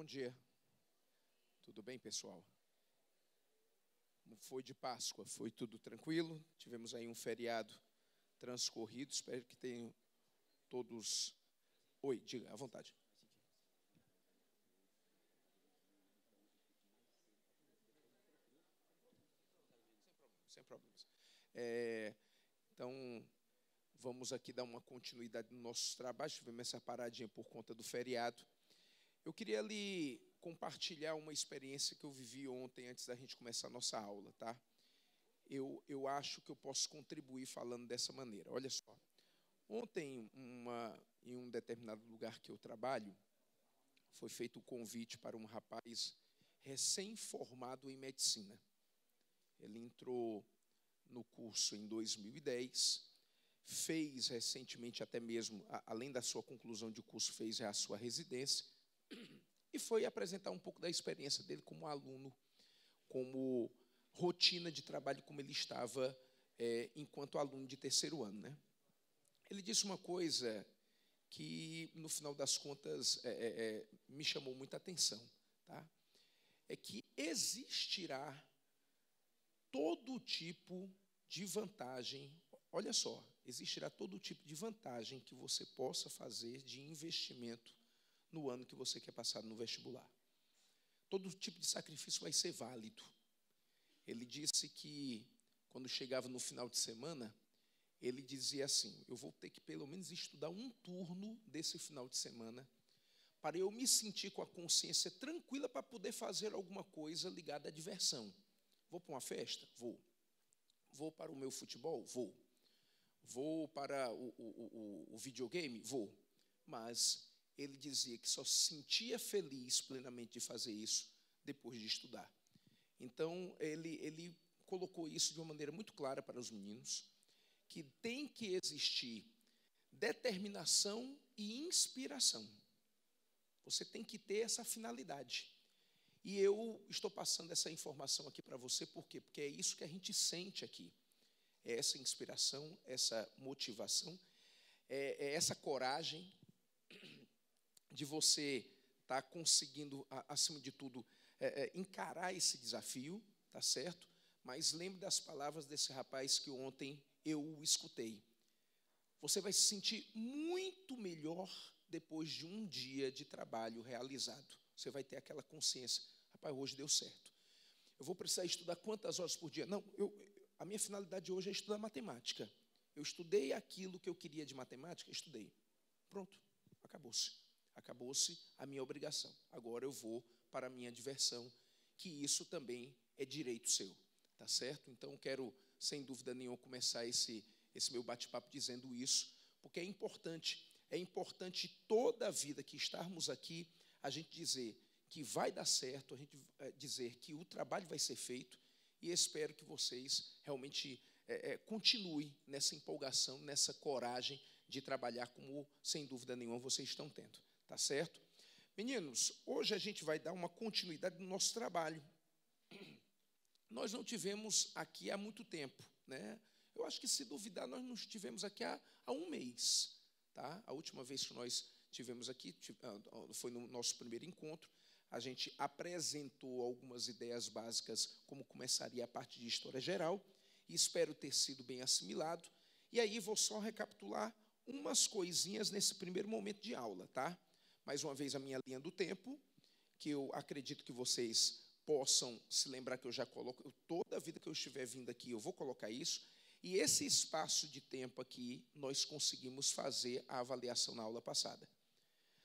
bom dia. Tudo bem, pessoal? Como foi de Páscoa? Foi tudo tranquilo? Tivemos aí um feriado transcorrido. Espero que tenham todos. Oi, diga, à vontade. Sem problemas. É, então, vamos aqui dar uma continuidade no nosso trabalho. Tivemos essa paradinha por conta do feriado. Eu queria lhe compartilhar uma experiência que eu vivi ontem antes da gente começar a nossa aula, tá? Eu, eu acho que eu posso contribuir falando dessa maneira. Olha só. Ontem, uma, em um determinado lugar que eu trabalho, foi feito o um convite para um rapaz recém-formado em medicina. Ele entrou no curso em 2010, fez recentemente até mesmo, além da sua conclusão de curso, fez a sua residência e foi apresentar um pouco da experiência dele como aluno, como rotina de trabalho, como ele estava é, enquanto aluno de terceiro ano. Né? Ele disse uma coisa que, no final das contas, é, é, é me chamou muita atenção. Tá? É que existirá todo tipo de vantagem, olha só, existirá todo tipo de vantagem que você possa fazer de investimento no ano que você quer passar no vestibular. Todo tipo de sacrifício vai ser válido. Ele disse que, quando chegava no final de semana, ele dizia assim: Eu vou ter que pelo menos estudar um turno desse final de semana, para eu me sentir com a consciência tranquila para poder fazer alguma coisa ligada à diversão. Vou para uma festa? Vou. Vou para o meu futebol? Vou. Vou para o, o, o, o videogame? Vou. Mas ele dizia que só se sentia feliz plenamente de fazer isso depois de estudar. Então, ele, ele colocou isso de uma maneira muito clara para os meninos, que tem que existir determinação e inspiração. Você tem que ter essa finalidade. E eu estou passando essa informação aqui para você, por quê? Porque é isso que a gente sente aqui. É essa inspiração, essa motivação, é, é essa coragem, de você estar tá conseguindo, acima de tudo, é, é, encarar esse desafio, tá certo? Mas lembre das palavras desse rapaz que ontem eu o escutei. Você vai se sentir muito melhor depois de um dia de trabalho realizado. Você vai ter aquela consciência: rapaz, hoje deu certo. Eu vou precisar estudar quantas horas por dia? Não, eu, a minha finalidade hoje é estudar matemática. Eu estudei aquilo que eu queria de matemática, estudei. Pronto, acabou-se acabou-se a minha obrigação. Agora eu vou para a minha diversão, que isso também é direito seu, tá certo? Então quero, sem dúvida nenhuma, começar esse, esse meu bate-papo dizendo isso, porque é importante, é importante toda a vida que estarmos aqui, a gente dizer que vai dar certo, a gente eh, dizer que o trabalho vai ser feito, e espero que vocês realmente é, é, continuem nessa empolgação, nessa coragem de trabalhar como, sem dúvida nenhuma, vocês estão tendo. Tá certo? Meninos, hoje a gente vai dar uma continuidade no nosso trabalho. Nós não tivemos aqui há muito tempo, né? Eu acho que se duvidar, nós não estivemos aqui há, há um mês, tá? A última vez que nós tivemos aqui ah, ah, foi no nosso primeiro encontro. A gente apresentou algumas ideias básicas, como começaria a parte de história geral, e espero ter sido bem assimilado. E aí vou só recapitular umas coisinhas nesse primeiro momento de aula, tá? mais uma vez a minha linha do tempo, que eu acredito que vocês possam se lembrar que eu já coloco, toda a vida que eu estiver vindo aqui, eu vou colocar isso. E esse espaço de tempo aqui, nós conseguimos fazer a avaliação na aula passada.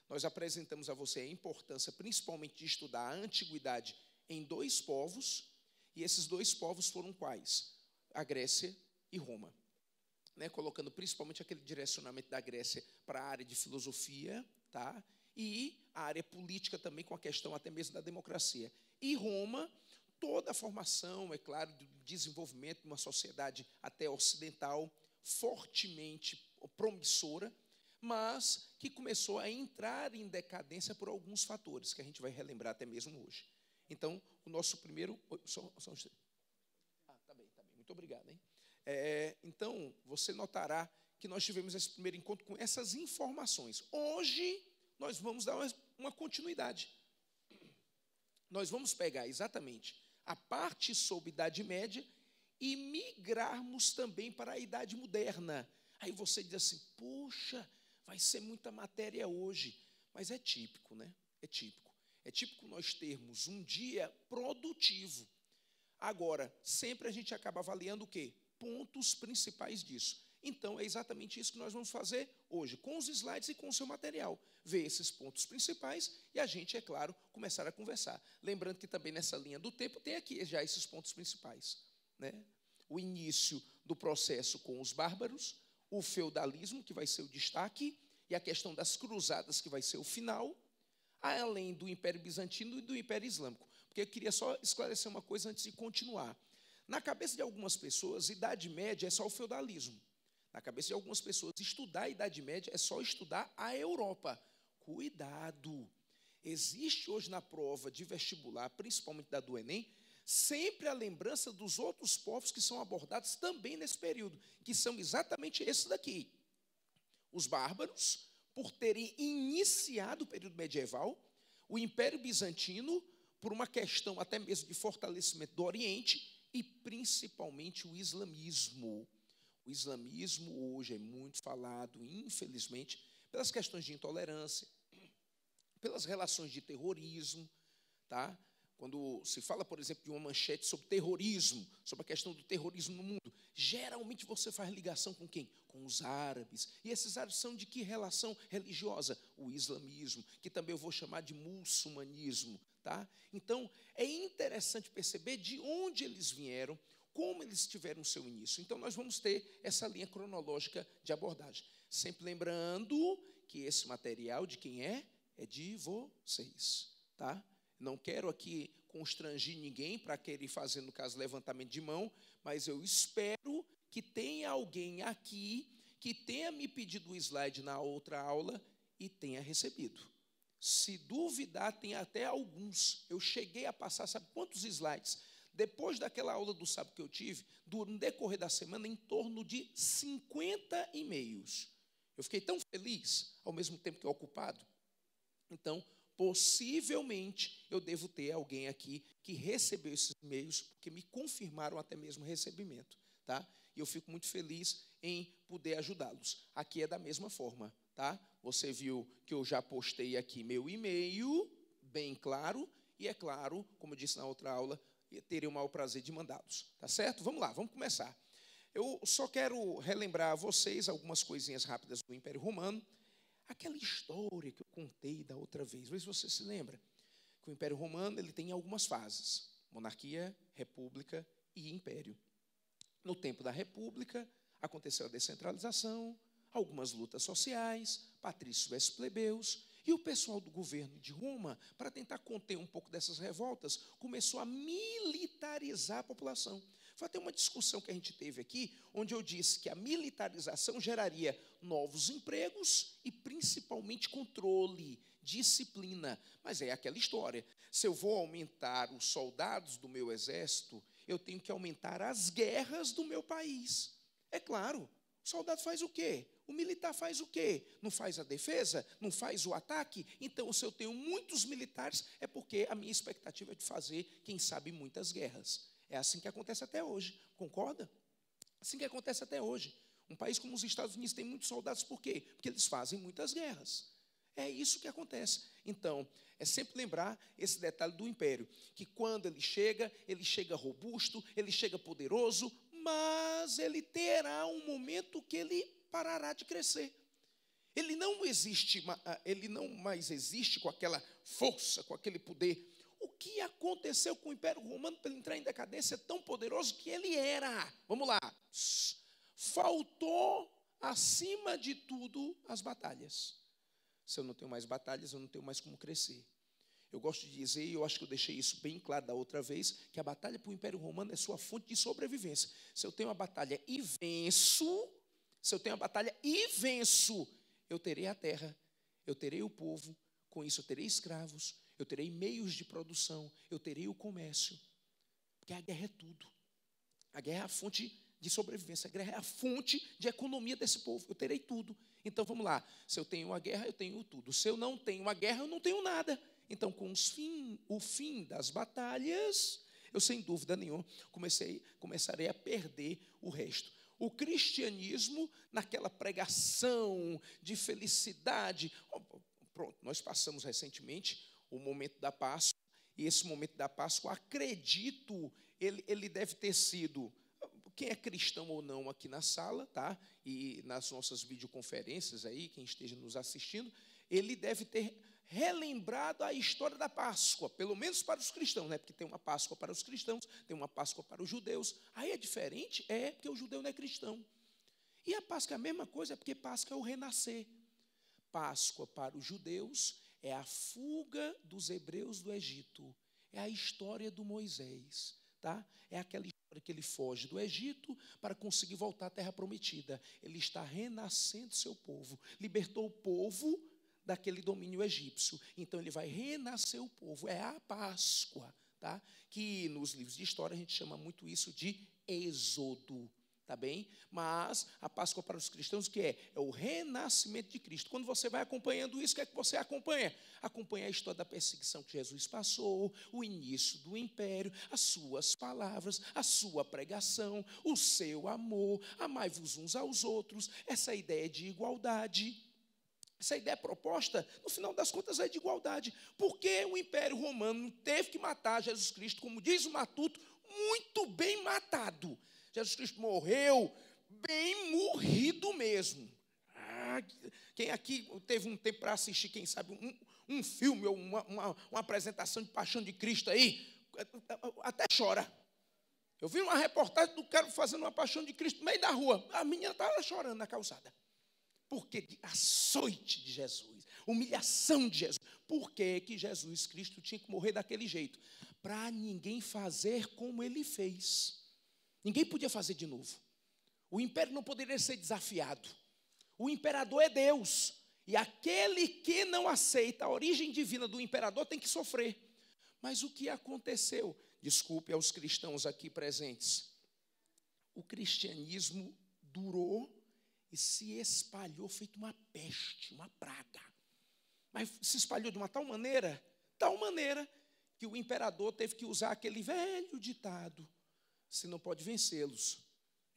Nós apresentamos a você a importância, principalmente, de estudar a antiguidade em dois povos, e esses dois povos foram quais? A Grécia e Roma. Né? colocando principalmente aquele direcionamento da Grécia para a área de filosofia, tá? e a área política também com a questão até mesmo da democracia. E Roma, toda a formação, é claro, do desenvolvimento de uma sociedade até ocidental fortemente promissora, mas que começou a entrar em decadência por alguns fatores que a gente vai relembrar até mesmo hoje. Então, o nosso primeiro, só, ah, tá bem, tá bem. Muito obrigado, hein? É, então, você notará que nós tivemos esse primeiro encontro com essas informações. Hoje, nós vamos dar uma, continuidade. Nós vamos pegar exatamente a parte sobre Idade Média e migrarmos também para a Idade Moderna. Aí você diz assim: poxa, vai ser muita matéria hoje. Mas é típico, né? É típico. É típico nós termos um dia produtivo. Agora, sempre a gente acaba avaliando o quê? Pontos principais disso. Então, é exatamente isso que nós vamos fazer hoje, com os slides e com o seu material. Ver esses pontos principais e a gente, é claro, começar a conversar. Lembrando que também nessa linha do tempo tem aqui já esses pontos principais. Né? O início do processo com os bárbaros, o feudalismo, que vai ser o destaque, e a questão das cruzadas, que vai ser o final, além do Império Bizantino e do Império Islâmico. Porque eu queria só esclarecer uma coisa antes de continuar. Na cabeça de algumas pessoas, Idade Média é só o feudalismo na cabeça de algumas pessoas, estudar a Idade Média é só estudar a Europa. Cuidado! Existe hoje na prova de vestibular, principalmente da do Enem, sempre a lembrança dos outros povos que são abordados também nesse período, que são exatamente esses daqui. Os bárbaros, por terem iniciado o período medieval, o Império Bizantino, por uma questão até mesmo de fortalecimento do Oriente, e principalmente o islamismo. O islamismo hoje é muito falado, infelizmente, pelas questões de intolerância, pelas relações de terrorismo, tá? Quando se fala, por exemplo, de uma manchete sobre terrorismo, sobre a questão do terrorismo no mundo, geralmente você faz ligação com quem? Com os árabes. E esses árabes são de que relação religiosa? O islamismo, que também eu vou chamar de muçulmanismo, tá? Então, é interessante perceber de onde eles vieram, como eles tiveram seu início. Então, nós vamos ter essa linha cronológica de abordagem. Sempre lembrando que esse material de quem é, é de vocês. Tá? Não quero aqui constrangir ninguém para querer fazer, no caso, levantamento de mão, mas eu espero que tenha alguém aqui que tenha me pedido o slide na outra aula e tenha recebido. Se duvidar, tem até alguns. Eu cheguei a passar, sabe quantos slides? Depois daquela aula do sábado que eu tive, no decorrer da semana, em torno de 50 e-mails. Eu fiquei tão feliz, ao mesmo tempo que ocupado. Então, possivelmente, eu devo ter alguém aqui que recebeu esses e-mails, porque me confirmaram até mesmo o recebimento. Tá? E eu fico muito feliz em poder ajudá-los. Aqui é da mesma forma. Tá? Você viu que eu já postei aqui meu e-mail, bem claro, e é claro, como eu disse na outra aula, terei o maior prazer de mandá-los. Tá certo? Vamos lá, vamos começar. Eu só quero relembrar a vocês algumas coisinhas rápidas do Império Romano. Aquela história que eu contei da outra vez, mas você se lembra que o Império Romano ele tem algumas fases: monarquia, república e império. No tempo da república aconteceu a descentralização, algumas lutas sociais, patrícios versus plebeus, e o pessoal do governo de Roma, para tentar conter um pouco dessas revoltas, começou a militarizar a população. Foi até uma discussão que a gente teve aqui, onde eu disse que a militarização geraria novos empregos e principalmente controle, disciplina. Mas é aquela história. Se eu vou aumentar os soldados do meu exército, eu tenho que aumentar as guerras do meu país. É claro. O soldado faz o quê? O militar faz o quê? Não faz a defesa? Não faz o ataque? Então, se eu tenho muitos militares, é porque a minha expectativa é de fazer, quem sabe, muitas guerras. É assim que acontece até hoje, concorda? Assim que acontece até hoje. Um país como os Estados Unidos tem muitos soldados, por quê? Porque eles fazem muitas guerras. É isso que acontece. Então, é sempre lembrar esse detalhe do império, que quando ele chega, ele chega robusto, ele chega poderoso, mas ele terá um momento que ele parará de crescer. Ele não existe, ah, ele não mais existe com aquela força, com aquele poder. O que aconteceu com o Império Romano para ele entrar em decadência é tão poderoso que ele era? Vamos lá. Faltou acima de tudo as batalhas. Se eu não tenho mais batalhas, eu não tenho mais como crescer. Eu gosto de dizer, e eu acho que eu deixei isso bem claro da outra vez, que a batalha para o Império Romano é sua fonte de sobrevivência. Se eu tenho uma batalha e venço, se eu tenho a batalha e venço, eu terei a terra, eu terei o povo, com isso eu terei escravos, eu terei meios de produção, eu terei o comércio. Porque a guerra é tudo. A guerra é a fonte de sobrevivência, a guerra é a fonte de economia desse povo. Eu terei tudo. Então vamos lá. Se eu tenho a guerra, eu tenho tudo. Se eu não tenho a guerra, eu não tenho nada. Então, com fim, o fim das batalhas, eu sem dúvida nenhuma comecei, começarei a perder o resto o cristianismo naquela pregação de felicidade. Pronto, nós passamos recentemente o momento da Páscoa, e esse momento da Páscoa, acredito, ele, ele deve ter sido. Quem é cristão ou não aqui na sala, tá? E nas nossas videoconferências aí, quem esteja nos assistindo, ele deve ter relembrado a história da Páscoa, pelo menos para os cristãos, né? Porque tem uma Páscoa para os cristãos, tem uma Páscoa para os judeus. Aí é diferente, é porque o judeu não é cristão. E a Páscoa é a mesma coisa, é porque Páscoa é o renascer. Páscoa para os judeus é a fuga dos hebreus do Egito. É a história do Moisés, tá? É aquela história que ele foge do Egito para conseguir voltar à terra prometida. Ele está renascendo seu povo, libertou o povo daquele domínio egípcio. Então ele vai renascer o povo. É a Páscoa, tá? Que nos livros de história a gente chama muito isso de Êxodo, tá bem? Mas a Páscoa para os cristãos o que é? É o renascimento de Cristo. Quando você vai acompanhando isso, o que é que você acompanha? Acompanha a história da perseguição que Jesus passou, o início do império, as suas palavras, a sua pregação, o seu amor, amai-vos uns aos outros, essa é ideia de igualdade, essa ideia proposta, no final das contas, é de igualdade. Porque o Império Romano teve que matar Jesus Cristo, como diz o Matuto, muito bem matado. Jesus Cristo morreu bem morrido mesmo. Ah, quem aqui teve um tempo para assistir, quem sabe, um, um filme ou uma, uma, uma apresentação de Paixão de Cristo aí, até chora. Eu vi uma reportagem do cara fazendo uma Paixão de Cristo no meio da rua. A menina estava chorando na calçada. Porque de açoite de Jesus, humilhação de Jesus. Por que, que Jesus Cristo tinha que morrer daquele jeito? Para ninguém fazer como ele fez. Ninguém podia fazer de novo. O império não poderia ser desafiado. O imperador é Deus. E aquele que não aceita a origem divina do imperador tem que sofrer. Mas o que aconteceu? Desculpe aos cristãos aqui presentes. O cristianismo durou e se espalhou feito uma peste, uma praga. Mas se espalhou de uma tal maneira, tal maneira, que o imperador teve que usar aquele velho ditado: se não pode vencê-los,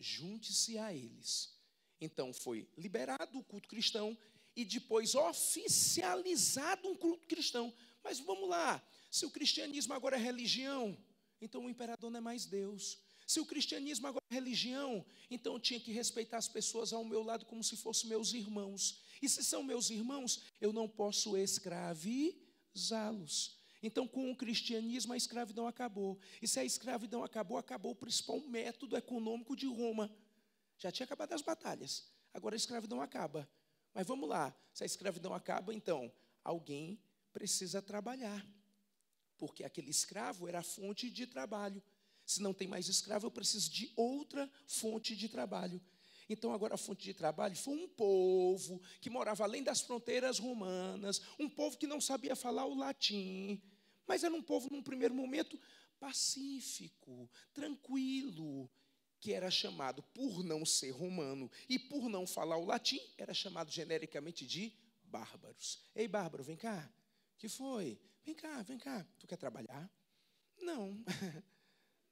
junte-se a eles. Então foi liberado o culto cristão e depois oficializado um culto cristão. Mas vamos lá, se o cristianismo agora é religião, então o imperador não é mais Deus. Se o cristianismo agora é religião, então eu tinha que respeitar as pessoas ao meu lado como se fossem meus irmãos. E se são meus irmãos, eu não posso escravizá-los. Então, com o cristianismo, a escravidão acabou. E se a escravidão acabou, acabou o principal método econômico de Roma. Já tinha acabado as batalhas. Agora a escravidão acaba. Mas vamos lá, se a escravidão acaba, então alguém precisa trabalhar. Porque aquele escravo era a fonte de trabalho. Se não tem mais escravo, eu preciso de outra fonte de trabalho. Então, agora a fonte de trabalho foi um povo que morava além das fronteiras romanas, um povo que não sabia falar o latim, mas era um povo, num primeiro momento, pacífico, tranquilo, que era chamado, por não ser romano e por não falar o latim, era chamado genericamente de bárbaros. Ei, bárbaro, vem cá. Que foi? Vem cá, vem cá. Tu quer trabalhar? Não.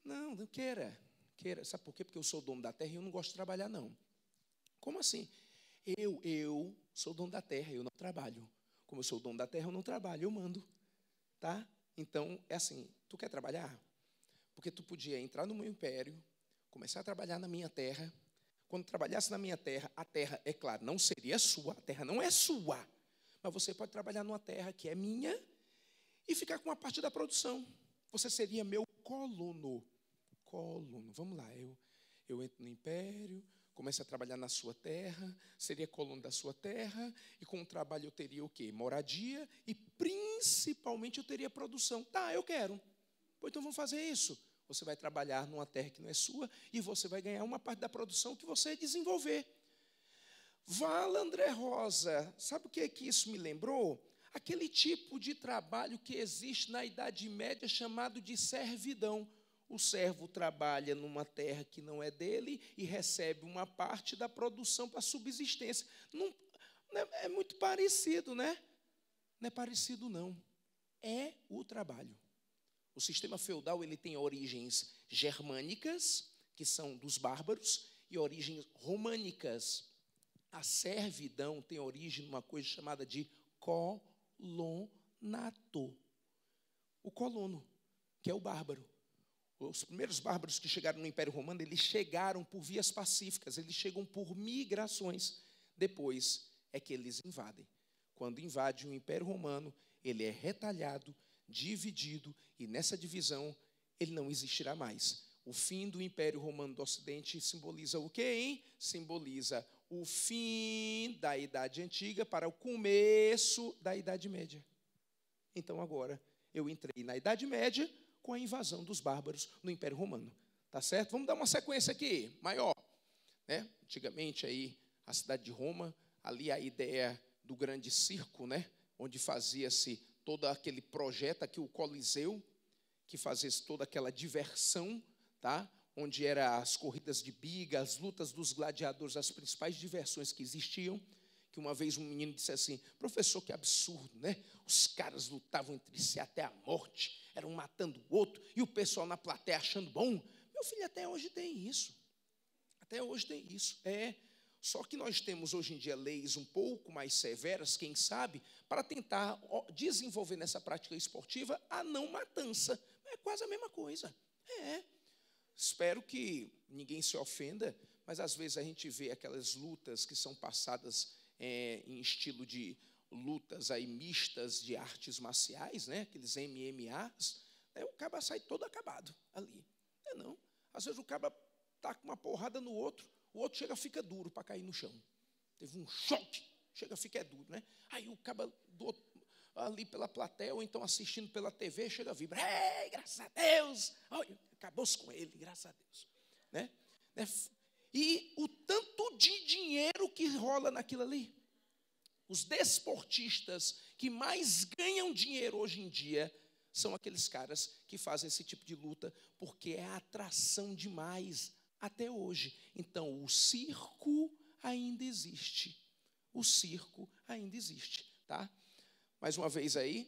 Não, não queira. Queira. Sabe por quê? Porque eu sou dono da terra e eu não gosto de trabalhar, não. Como assim? Eu, eu sou dono da terra, eu não trabalho. Como eu sou dono da terra, eu não trabalho, eu mando. Tá? Então, é assim, tu quer trabalhar? Porque tu podia entrar no meu império, começar a trabalhar na minha terra. Quando trabalhasse na minha terra, a terra, é claro, não seria sua, a terra não é sua. Mas você pode trabalhar numa terra que é minha e ficar com uma parte da produção. Você seria meu colono colono. Vamos lá, eu, eu entro no império, começo a trabalhar na sua terra, seria colono da sua terra, e com o trabalho eu teria o quê? Moradia e principalmente eu teria produção. Tá, eu quero. Pois então vamos fazer isso. Você vai trabalhar numa terra que não é sua e você vai ganhar uma parte da produção que você desenvolver. Vala André Rosa, sabe o que é que isso me lembrou? Aquele tipo de trabalho que existe na Idade Média chamado de servidão. O servo trabalha numa terra que não é dele e recebe uma parte da produção para subsistência. Não, né, é muito parecido, né? Não é parecido, não. É o trabalho. O sistema feudal ele tem origens germânicas, que são dos bárbaros, e origens românicas. A servidão tem origem numa coisa chamada de colonato. O colono, que é o bárbaro os primeiros bárbaros que chegaram no Império Romano, eles chegaram por vias pacíficas, eles chegam por migrações. Depois é que eles invadem. Quando invade o Império Romano, ele é retalhado, dividido, e nessa divisão ele não existirá mais. O fim do Império Romano do Ocidente simboliza o quê, hein? Simboliza o fim da Idade Antiga para o começo da Idade Média. Então agora eu entrei na Idade Média, com a invasão dos bárbaros no Império Romano. Tá certo? Vamos dar uma sequência aqui, maior. Né? Antigamente aí a cidade de Roma, ali a ideia do grande circo, né? Onde fazia-se todo aquele projeto aqui o Coliseu, que fazia-se toda aquela diversão, tá? Onde eram as corridas de biga, as lutas dos gladiadores, as principais diversões que existiam que uma vez um menino disse assim: professor, que absurdo, né? Os caras lutavam entre si até a morte, eram matando o outro, e o pessoal na plateia achando bom. Meu filho, até hoje tem isso. Até hoje tem isso. É. Só que nós temos hoje em dia leis um pouco mais severas, quem sabe, para tentar desenvolver nessa prática esportiva a não matança. É quase a mesma coisa. É. Espero que ninguém se ofenda, mas às vezes a gente vê aquelas lutas que são passadas é, em estilo de lutas aí mistas de artes marciais, né? aqueles MMAs, né? o caba sai todo acabado ali. Não é não. Às vezes o caba tá com uma porrada no outro, o outro chega fica duro para cair no chão. Teve um choque, chega fica é duro, né? Aí o caba do outro, ali pela plateia ou então assistindo pela TV, chega a vibra. Ei, graças a Deus! acabou-se com ele, graças a Deus. né? né? E o tanto de dinheiro que rola naquilo ali. Os desportistas que mais ganham dinheiro hoje em dia são aqueles caras que fazem esse tipo de luta, porque é atração demais até hoje. Então, o circo ainda existe. O circo ainda existe, tá? Mais uma vez aí,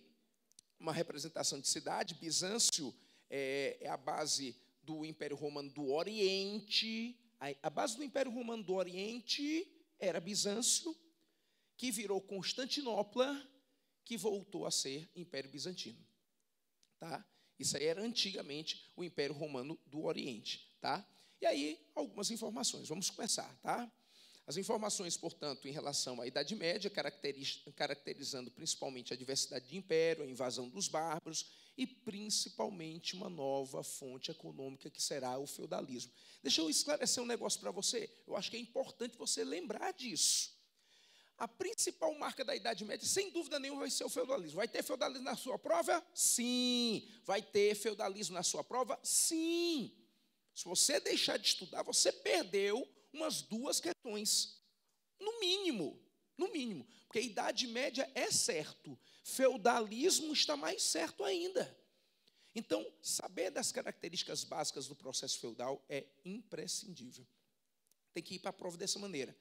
uma representação de cidade. Bizâncio é, é a base do Império Romano do Oriente, a base do Império Romano do Oriente era Bizâncio, que virou Constantinopla, que voltou a ser Império Bizantino. Tá? Isso aí era antigamente o Império Romano do Oriente, tá? E aí algumas informações. Vamos começar, tá? As informações, portanto, em relação à Idade Média, caracteriz, caracterizando principalmente a diversidade de império, a invasão dos bárbaros e principalmente uma nova fonte econômica que será o feudalismo. Deixa eu esclarecer um negócio para você. Eu acho que é importante você lembrar disso. A principal marca da Idade Média, sem dúvida nenhuma, vai ser o feudalismo. Vai ter feudalismo na sua prova? Sim. Vai ter feudalismo na sua prova? Sim. Se você deixar de estudar, você perdeu umas duas questões, no mínimo. No mínimo, porque a Idade Média é certo, feudalismo está mais certo ainda. Então, saber das características básicas do processo feudal é imprescindível. Tem que ir para a prova dessa maneira.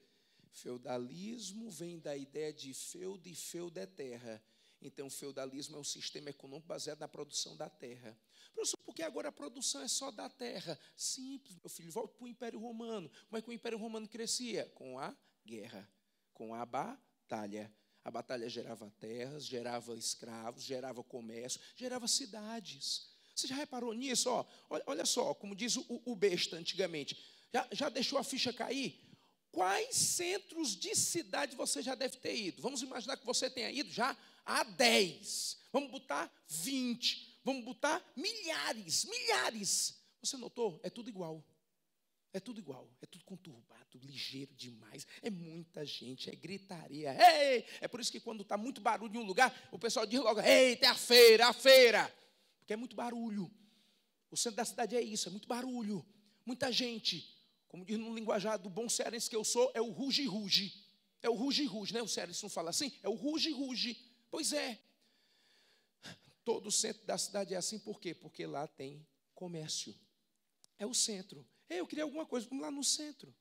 Feudalismo vem da ideia de feudo e feudo é terra. Então, o feudalismo é um sistema econômico baseado na produção da terra. Professor, por que agora a produção é só da terra? Simples, meu filho, volta para o Império Romano. Como é que o Império Romano crescia? Com a guerra com a batalha. A batalha gerava terras, gerava escravos, gerava comércio, gerava cidades. Você já reparou nisso? Ó, olha, olha só, como diz o, o besta antigamente. Já, já deixou a ficha cair? Quais centros de cidade você já deve ter ido? Vamos imaginar que você tenha ido já a 10. Vamos botar 20. Vamos botar milhares, milhares. Você notou? É tudo igual. É tudo igual, é tudo conturbado, ligeiro demais, é muita gente, é gritaria. Ei! É por isso que quando está muito barulho em um lugar, o pessoal diz logo: "Ei, tem a feira, a feira! Porque é muito barulho. O centro da cidade é isso, é muito barulho, muita gente. Como diz no linguajar do bom cearense que eu sou, é o ruge-ruge. É o ruge-ruge, né? O cearense não fala assim? É o ruge-ruge. Pois é. Todo o centro da cidade é assim, por quê? Porque lá tem comércio. É o centro Ei, eu queria alguma coisa, vamos lá no centro.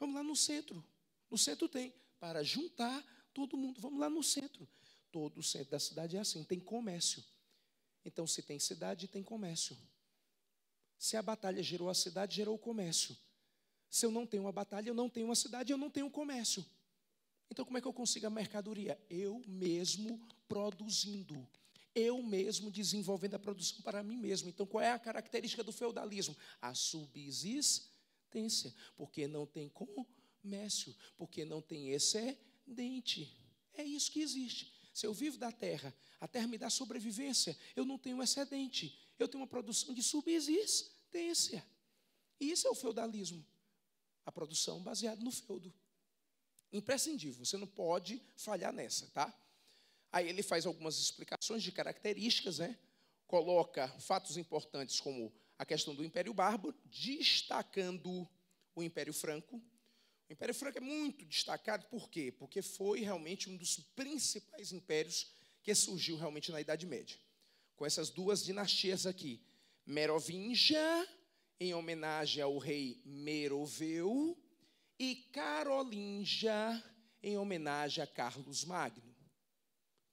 Vamos lá no centro. No centro tem. Para juntar todo mundo, vamos lá no centro. Todo o centro da cidade é assim, tem comércio. Então, se tem cidade, tem comércio. Se a batalha gerou a cidade, gerou o comércio. Se eu não tenho uma batalha, eu não tenho uma cidade, eu não tenho um comércio. Então, como é que eu consigo a mercadoria? Eu mesmo produzindo eu mesmo desenvolvendo a produção para mim mesmo. Então, qual é a característica do feudalismo? A subsistência, porque não tem comércio, porque não tem excedente. É isso que existe. Se eu vivo da terra, a terra me dá sobrevivência, eu não tenho excedente, eu tenho uma produção de subsistência. Isso é o feudalismo. A produção baseada no feudo. Imprescindível, você não pode falhar nessa, tá? Aí ele faz algumas explicações de características, né? coloca fatos importantes como a questão do Império Bárbaro, destacando o Império Franco. O Império Franco é muito destacado, por quê? Porque foi realmente um dos principais impérios que surgiu realmente na Idade Média. Com essas duas dinastias aqui, Merovingia, em homenagem ao rei Meroveu, e Carolingia, em homenagem a Carlos Magno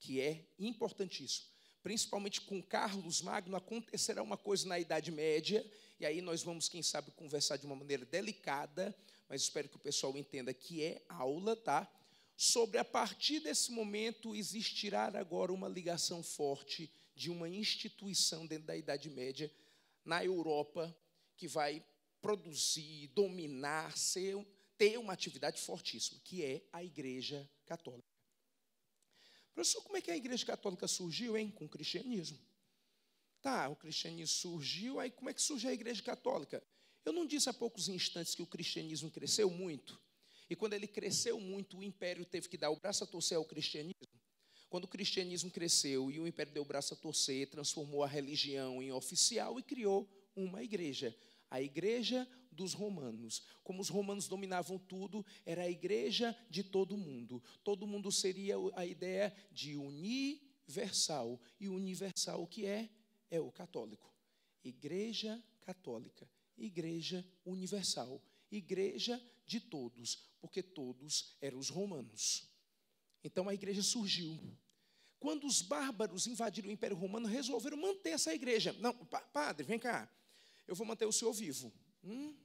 que é importantíssimo. Principalmente com Carlos Magno, acontecerá uma coisa na Idade Média, e aí nós vamos, quem sabe, conversar de uma maneira delicada, mas espero que o pessoal entenda que é aula, tá? Sobre a partir desse momento existirá agora uma ligação forte de uma instituição dentro da Idade Média na Europa que vai produzir, dominar, ser, ter uma atividade fortíssima, que é a Igreja Católica. Professor, como é que a igreja católica surgiu, hein? Com o cristianismo. Tá, o cristianismo surgiu, aí como é que surgiu a igreja católica? Eu não disse há poucos instantes que o cristianismo cresceu muito? E quando ele cresceu muito, o império teve que dar o braço a torcer ao cristianismo? Quando o cristianismo cresceu e o império deu o braço a torcer, transformou a religião em oficial e criou uma igreja. A igreja dos romanos. Como os romanos dominavam tudo, era a igreja de todo mundo. Todo mundo seria a ideia de universal. E universal o que é? É o católico. Igreja católica, igreja universal, igreja de todos, porque todos eram os romanos. Então a igreja surgiu. Quando os bárbaros invadiram o Império Romano, resolveram manter essa igreja. Não, padre, vem cá. Eu vou manter o senhor vivo. Hum?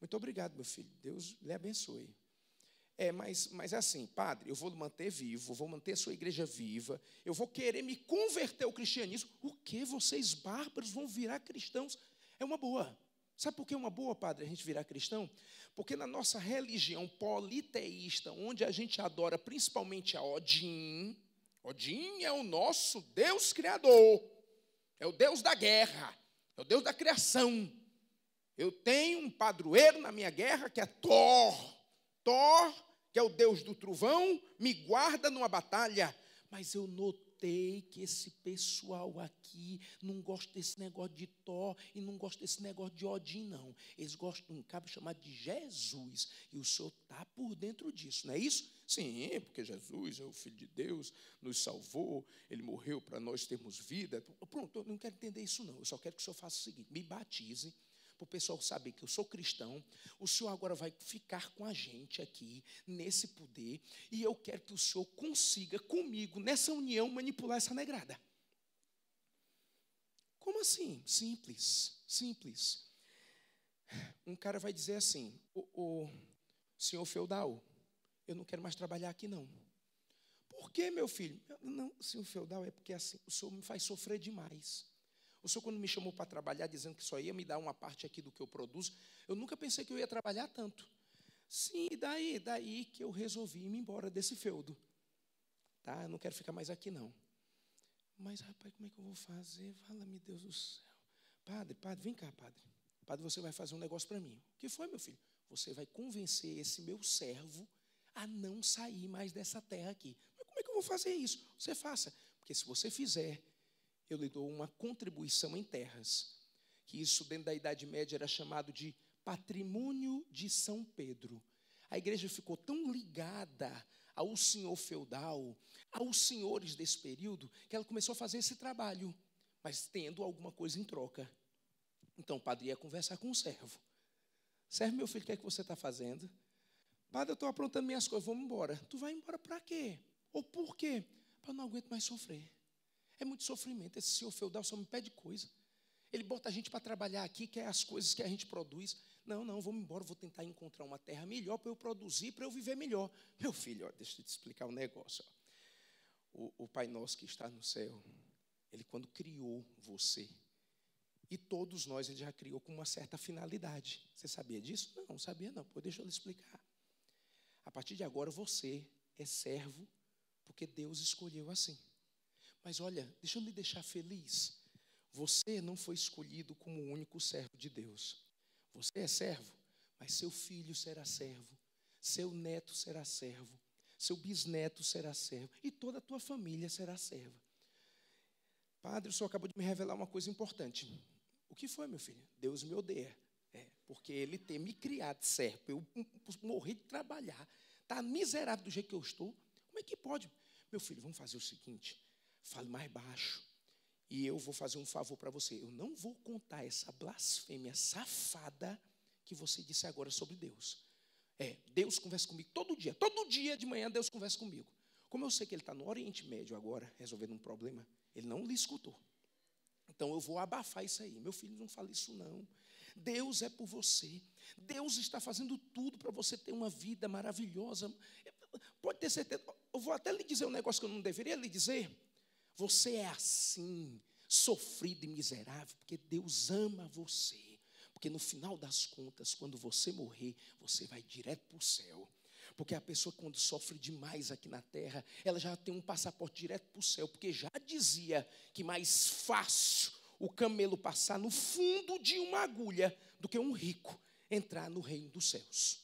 Muito obrigado, meu filho. Deus lhe abençoe. É, mas, mas é assim, padre, eu vou manter vivo, vou manter a sua igreja viva, eu vou querer me converter ao cristianismo. O que vocês bárbaros vão virar cristãos? É uma boa. Sabe por que é uma boa, padre, a gente virar cristão? Porque na nossa religião politeísta, onde a gente adora principalmente a Odin, Odin é o nosso Deus criador, é o Deus da guerra, é o Deus da criação. Eu tenho um padroeiro na minha guerra que é Thor. Thor, que é o deus do trovão, me guarda numa batalha. Mas eu notei que esse pessoal aqui não gosta desse negócio de Thor e não gosta desse negócio de Odin, não. Eles gostam de um cabo chamado de Jesus. E o senhor está por dentro disso, não é isso? Sim, porque Jesus é o Filho de Deus, nos salvou, ele morreu para nós termos vida. Pronto, eu não quero entender isso, não. Eu só quero que o senhor faça o seguinte: me batize para o pessoal saber que eu sou cristão, o senhor agora vai ficar com a gente aqui, nesse poder, e eu quero que o senhor consiga comigo, nessa união, manipular essa negrada. Como assim? Simples, simples. Um cara vai dizer assim: o, o senhor feudal, eu não quero mais trabalhar aqui não. Por que, meu filho? Não, senhor feudal, é porque assim, o senhor me faz sofrer demais. O senhor, quando me chamou para trabalhar, dizendo que só ia me dar uma parte aqui do que eu produzo, eu nunca pensei que eu ia trabalhar tanto. Sim, e daí, daí que eu resolvi ir embora desse feudo. Tá? Eu não quero ficar mais aqui, não. Mas, rapaz, como é que eu vou fazer? Fala-me, Deus do céu. Padre, padre, vem cá, padre. Padre, você vai fazer um negócio para mim. O que foi, meu filho? Você vai convencer esse meu servo a não sair mais dessa terra aqui. Mas como é que eu vou fazer isso? Você faça. Porque se você fizer, eu lhe dou uma contribuição em terras, que isso dentro da Idade Média era chamado de patrimônio de São Pedro. A igreja ficou tão ligada ao senhor feudal, aos senhores desse período, que ela começou a fazer esse trabalho, mas tendo alguma coisa em troca. Então o padre ia conversar com o servo. Servo, meu filho, o que é que você está fazendo? Padre, eu estou aprontando minhas coisas, vamos embora. Tu vai embora para quê? Ou por quê? Para não aguento mais sofrer. É muito sofrimento. Esse senhor feudal só me pede coisa. Ele bota a gente para trabalhar aqui, que é as coisas que a gente produz. Não, não, vamos embora, vou tentar encontrar uma terra melhor para eu produzir, para eu viver melhor. Meu filho, ó, deixa eu te explicar um negócio. O, o Pai Nosso que está no céu, ele quando criou você, e todos nós ele já criou com uma certa finalidade. Você sabia disso? Não, não sabia não. Pô, deixa eu lhe explicar. A partir de agora você é servo, porque Deus escolheu assim. Mas olha, deixa eu lhe deixar feliz. Você não foi escolhido como o único servo de Deus. Você é servo, mas seu filho será servo, seu neto será servo, seu bisneto será servo e toda a tua família será serva. Padre, o senhor acabou de me revelar uma coisa importante. O que foi, meu filho? Deus me odeia. É, porque ele tem me criado servo, eu morri de trabalhar, tá miserável do jeito que eu estou. Como é que pode? Meu filho, vamos fazer o seguinte: falo mais baixo. E eu vou fazer um favor para você. Eu não vou contar essa blasfêmia safada que você disse agora sobre Deus. É, Deus conversa comigo todo dia. Todo dia de manhã Deus conversa comigo. Como eu sei que ele está no Oriente Médio agora, resolvendo um problema, ele não lhe escutou. Então eu vou abafar isso aí. Meu filho, não fale isso não. Deus é por você. Deus está fazendo tudo para você ter uma vida maravilhosa. Pode ter certeza. Eu vou até lhe dizer um negócio que eu não deveria lhe dizer, você é assim, sofrido e miserável, porque Deus ama você. Porque no final das contas, quando você morrer, você vai direto para o céu. Porque a pessoa, quando sofre demais aqui na terra, ela já tem um passaporte direto para o céu. Porque já dizia que mais fácil o camelo passar no fundo de uma agulha do que um rico entrar no reino dos céus.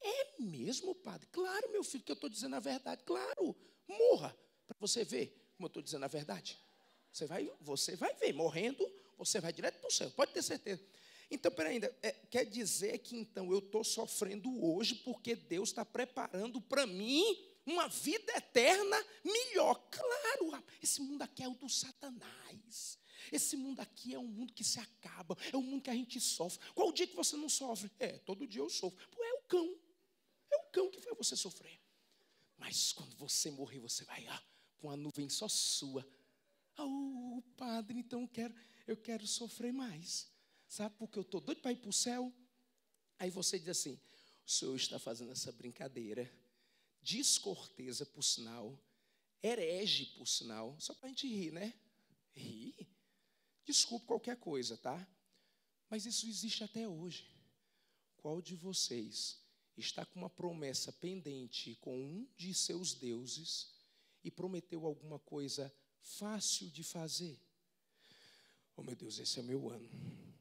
É mesmo, padre? Claro, meu filho, que eu estou dizendo a verdade. Claro, morra, para você ver como eu estou dizendo a verdade? Você vai, você vai ver, morrendo, você vai direto para o céu, pode ter certeza. Então, peraí, ainda, é, quer dizer que então eu estou sofrendo hoje porque Deus está preparando para mim uma vida eterna melhor. Claro, esse mundo aqui é o do Satanás. Esse mundo aqui é um mundo que se acaba, é um mundo que a gente sofre. Qual o dia que você não sofre? É, todo dia eu sofro. Pô, é o cão. É o cão que vai você sofrer. Mas quando você morrer, você vai. Ah, com a nuvem só sua. Ah, oh, padre, então eu quero, eu quero sofrer mais. Sabe, porque eu estou doido para ir para o céu. Aí você diz assim: o senhor está fazendo essa brincadeira, descorteza por sinal, herege, por sinal, só para a gente rir, né? Rir? Desculpe qualquer coisa, tá? Mas isso existe até hoje. Qual de vocês está com uma promessa pendente com um de seus deuses e prometeu alguma coisa fácil de fazer. Oh, meu Deus, esse é meu ano.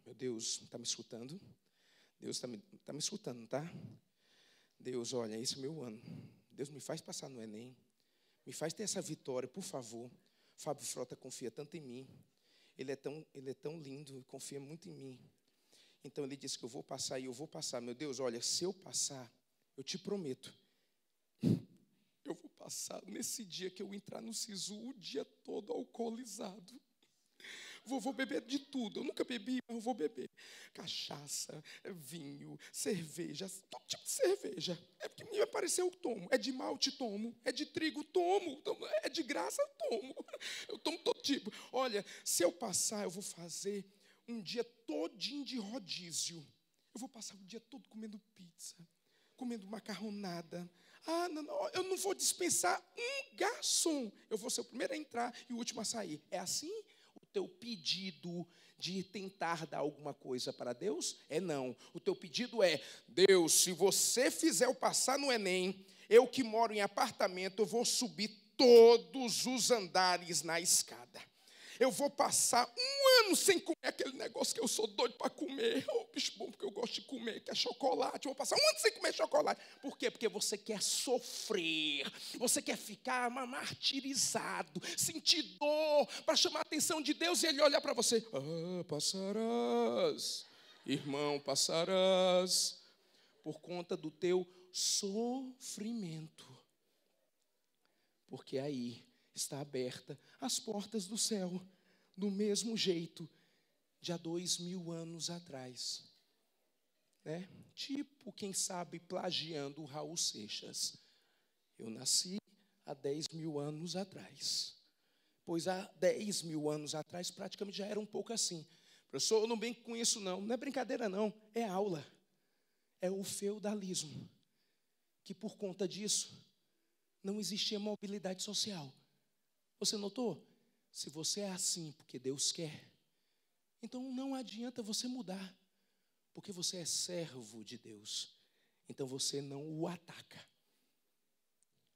Meu Deus, está me escutando? Deus está me, tá me escutando, tá? Deus, olha, esse é meu ano. Deus me faz passar no Enem. Me faz ter essa vitória, por favor. Fábio Frota confia tanto em mim. Ele é tão, ele é tão lindo, confia muito em mim. Então ele disse que eu vou passar e eu vou passar. Meu Deus, olha, se eu passar, eu te prometo, passado, nesse dia que eu entrar no SISU o dia todo alcoolizado. Vou, vou, beber de tudo. Eu nunca bebi, mas eu vou beber. Cachaça, vinho, cerveja, todo tipo de cerveja. É porque me apareceu, eu tomo. É de malte, tomo. É de trigo, tomo. É de graça, tomo. Eu tomo todo tipo. Olha, se eu passar, eu vou fazer um dia todinho de rodízio. Eu vou passar o dia todo comendo pizza, comendo macarronada, ah, não, não, eu não vou dispensar um garçom. Eu vou ser o primeiro a entrar e o último a sair. É assim o teu pedido de tentar dar alguma coisa para Deus? É não. O teu pedido é: Deus, se você fizer eu passar no Enem, eu que moro em apartamento, eu vou subir todos os andares na escada eu vou passar um ano sem comer aquele negócio que eu sou doido para comer. Ô, oh, bicho bom, porque eu gosto de comer, que é chocolate. Eu vou passar um ano sem comer chocolate. Por quê? Porque você quer sofrer, você quer ficar martirizado, sentir dor, para chamar a atenção de Deus e Ele olhar para você. Ah, passarás, irmão, passarás, por conta do teu sofrimento. Porque aí está aberta as portas do céu, do mesmo jeito de há dois mil anos atrás. Né? Tipo, quem sabe, plagiando Raul Seixas. Eu nasci há dez mil anos atrás. Pois há dez mil anos atrás, praticamente já era um pouco assim. Professor, eu não bem com isso, não. Não é brincadeira, não. É aula. É o feudalismo. Que por conta disso, não existia mobilidade social. Você notou? Se você é assim porque Deus quer, então não adianta você mudar, porque você é servo de Deus. Então você não o ataca.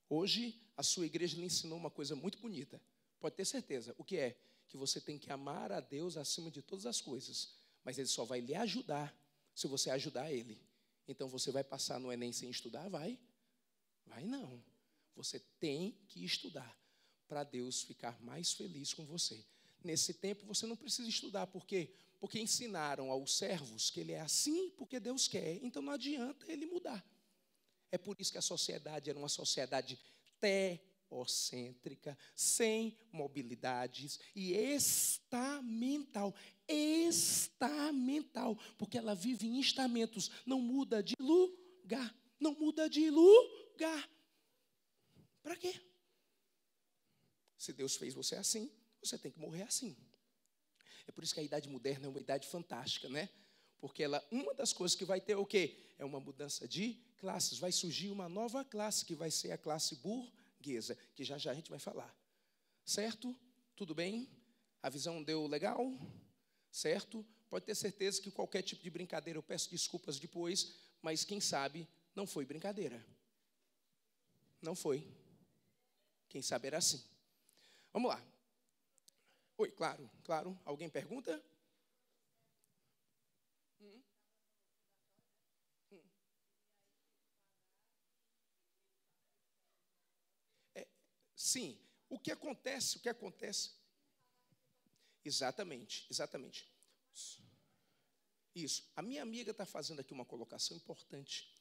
Hoje, a sua igreja lhe ensinou uma coisa muito bonita. Pode ter certeza. O que é? Que você tem que amar a Deus acima de todas as coisas. Mas Ele só vai lhe ajudar se você ajudar Ele. Então você vai passar no Enem sem estudar? Vai. Vai não. Você tem que estudar para Deus ficar mais feliz com você. Nesse tempo você não precisa estudar, por quê? Porque ensinaram aos servos que ele é assim porque Deus quer, então não adianta ele mudar. É por isso que a sociedade era uma sociedade teocêntrica, sem mobilidades e estamental. Estamental, porque ela vive em estamentos, não muda de lugar, não muda de lugar. Para quê? Se Deus fez você assim, você tem que morrer assim. É por isso que a idade moderna é uma idade fantástica, né? Porque ela, uma das coisas que vai ter é o quê? É uma mudança de classes. Vai surgir uma nova classe, que vai ser a classe burguesa, que já já a gente vai falar. Certo? Tudo bem? A visão deu legal? Certo? Pode ter certeza que qualquer tipo de brincadeira, eu peço desculpas depois, mas quem sabe não foi brincadeira. Não foi. Quem sabe era assim. Vamos lá. Oi, claro, claro. Alguém pergunta? É, sim, o que acontece, o que acontece? Exatamente, exatamente. Isso. A minha amiga está fazendo aqui uma colocação importante.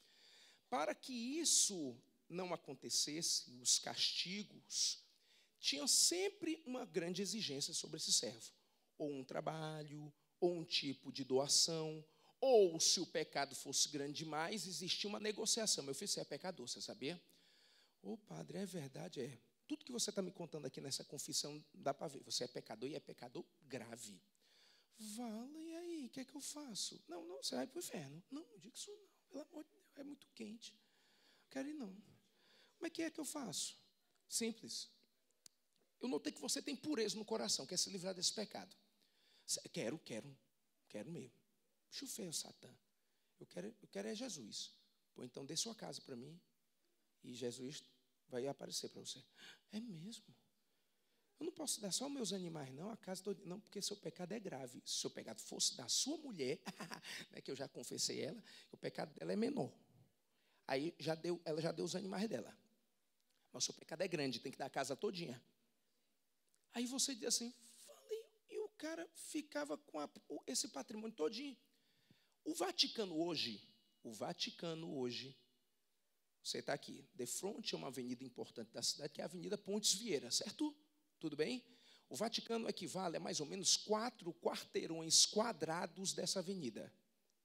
Para que isso não acontecesse, os castigos, tinha sempre uma grande exigência sobre esse servo, ou um trabalho, ou um tipo de doação, ou se o pecado fosse grande demais, existia uma negociação. Meu filho, você é pecador, você sabia? Ô padre, é verdade, é. Tudo que você está me contando aqui nessa confissão dá para ver. Você é pecador e é pecador grave. Vala, e aí? O que é que eu faço? Não, não, você vai para o inferno. Não, não diga isso não. Pelo amor de Deus, é muito quente. Não quero ir não. Como é que é que eu faço? Simples. Eu notei que você tem pureza no coração, quer se livrar desse pecado. Quero, quero, quero mesmo. Chufei o Satã. Eu quero, eu quero é Jesus. Pô, então dê sua casa para mim e Jesus vai aparecer para você. É mesmo? Eu não posso dar só meus animais, não, a casa toda. Não, porque seu pecado é grave. Se seu pecado fosse da sua mulher, né, que eu já confessei ela, o pecado dela é menor. Aí já deu, ela já deu os animais dela. Mas o seu pecado é grande, tem que dar a casa todinha. Aí você diz assim, falei, e o cara ficava com a, esse patrimônio todinho. O Vaticano hoje, o Vaticano hoje, você está aqui, de frente a uma avenida importante da cidade, que é a Avenida Pontes Vieira, certo? Tudo bem? O Vaticano equivale a mais ou menos quatro quarteirões quadrados dessa avenida.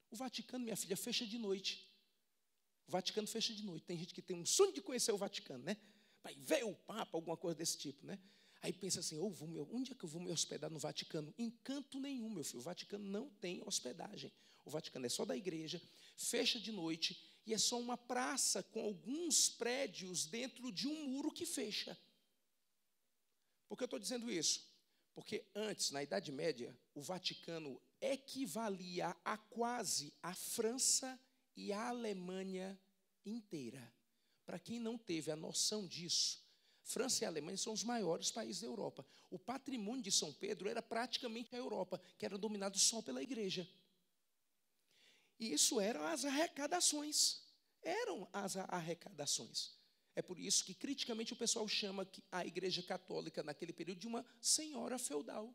O Vaticano, minha filha, fecha de noite. O Vaticano fecha de noite. Tem gente que tem um sonho de conhecer o Vaticano, né? Vai ver o Papa, alguma coisa desse tipo, né? Aí pensa assim, eu vou, meu, onde é que eu vou me hospedar no Vaticano? Em canto nenhum, meu filho. O Vaticano não tem hospedagem. O Vaticano é só da igreja, fecha de noite e é só uma praça com alguns prédios dentro de um muro que fecha. Por que eu estou dizendo isso? Porque antes, na Idade Média, o Vaticano equivalia a quase a França e a Alemanha inteira. Para quem não teve a noção disso, França e Alemanha são os maiores países da Europa. O patrimônio de São Pedro era praticamente a Europa, que era dominado só pela igreja. E isso eram as arrecadações. Eram as arrecadações. É por isso que, criticamente, o pessoal chama a Igreja Católica, naquele período, de uma senhora feudal.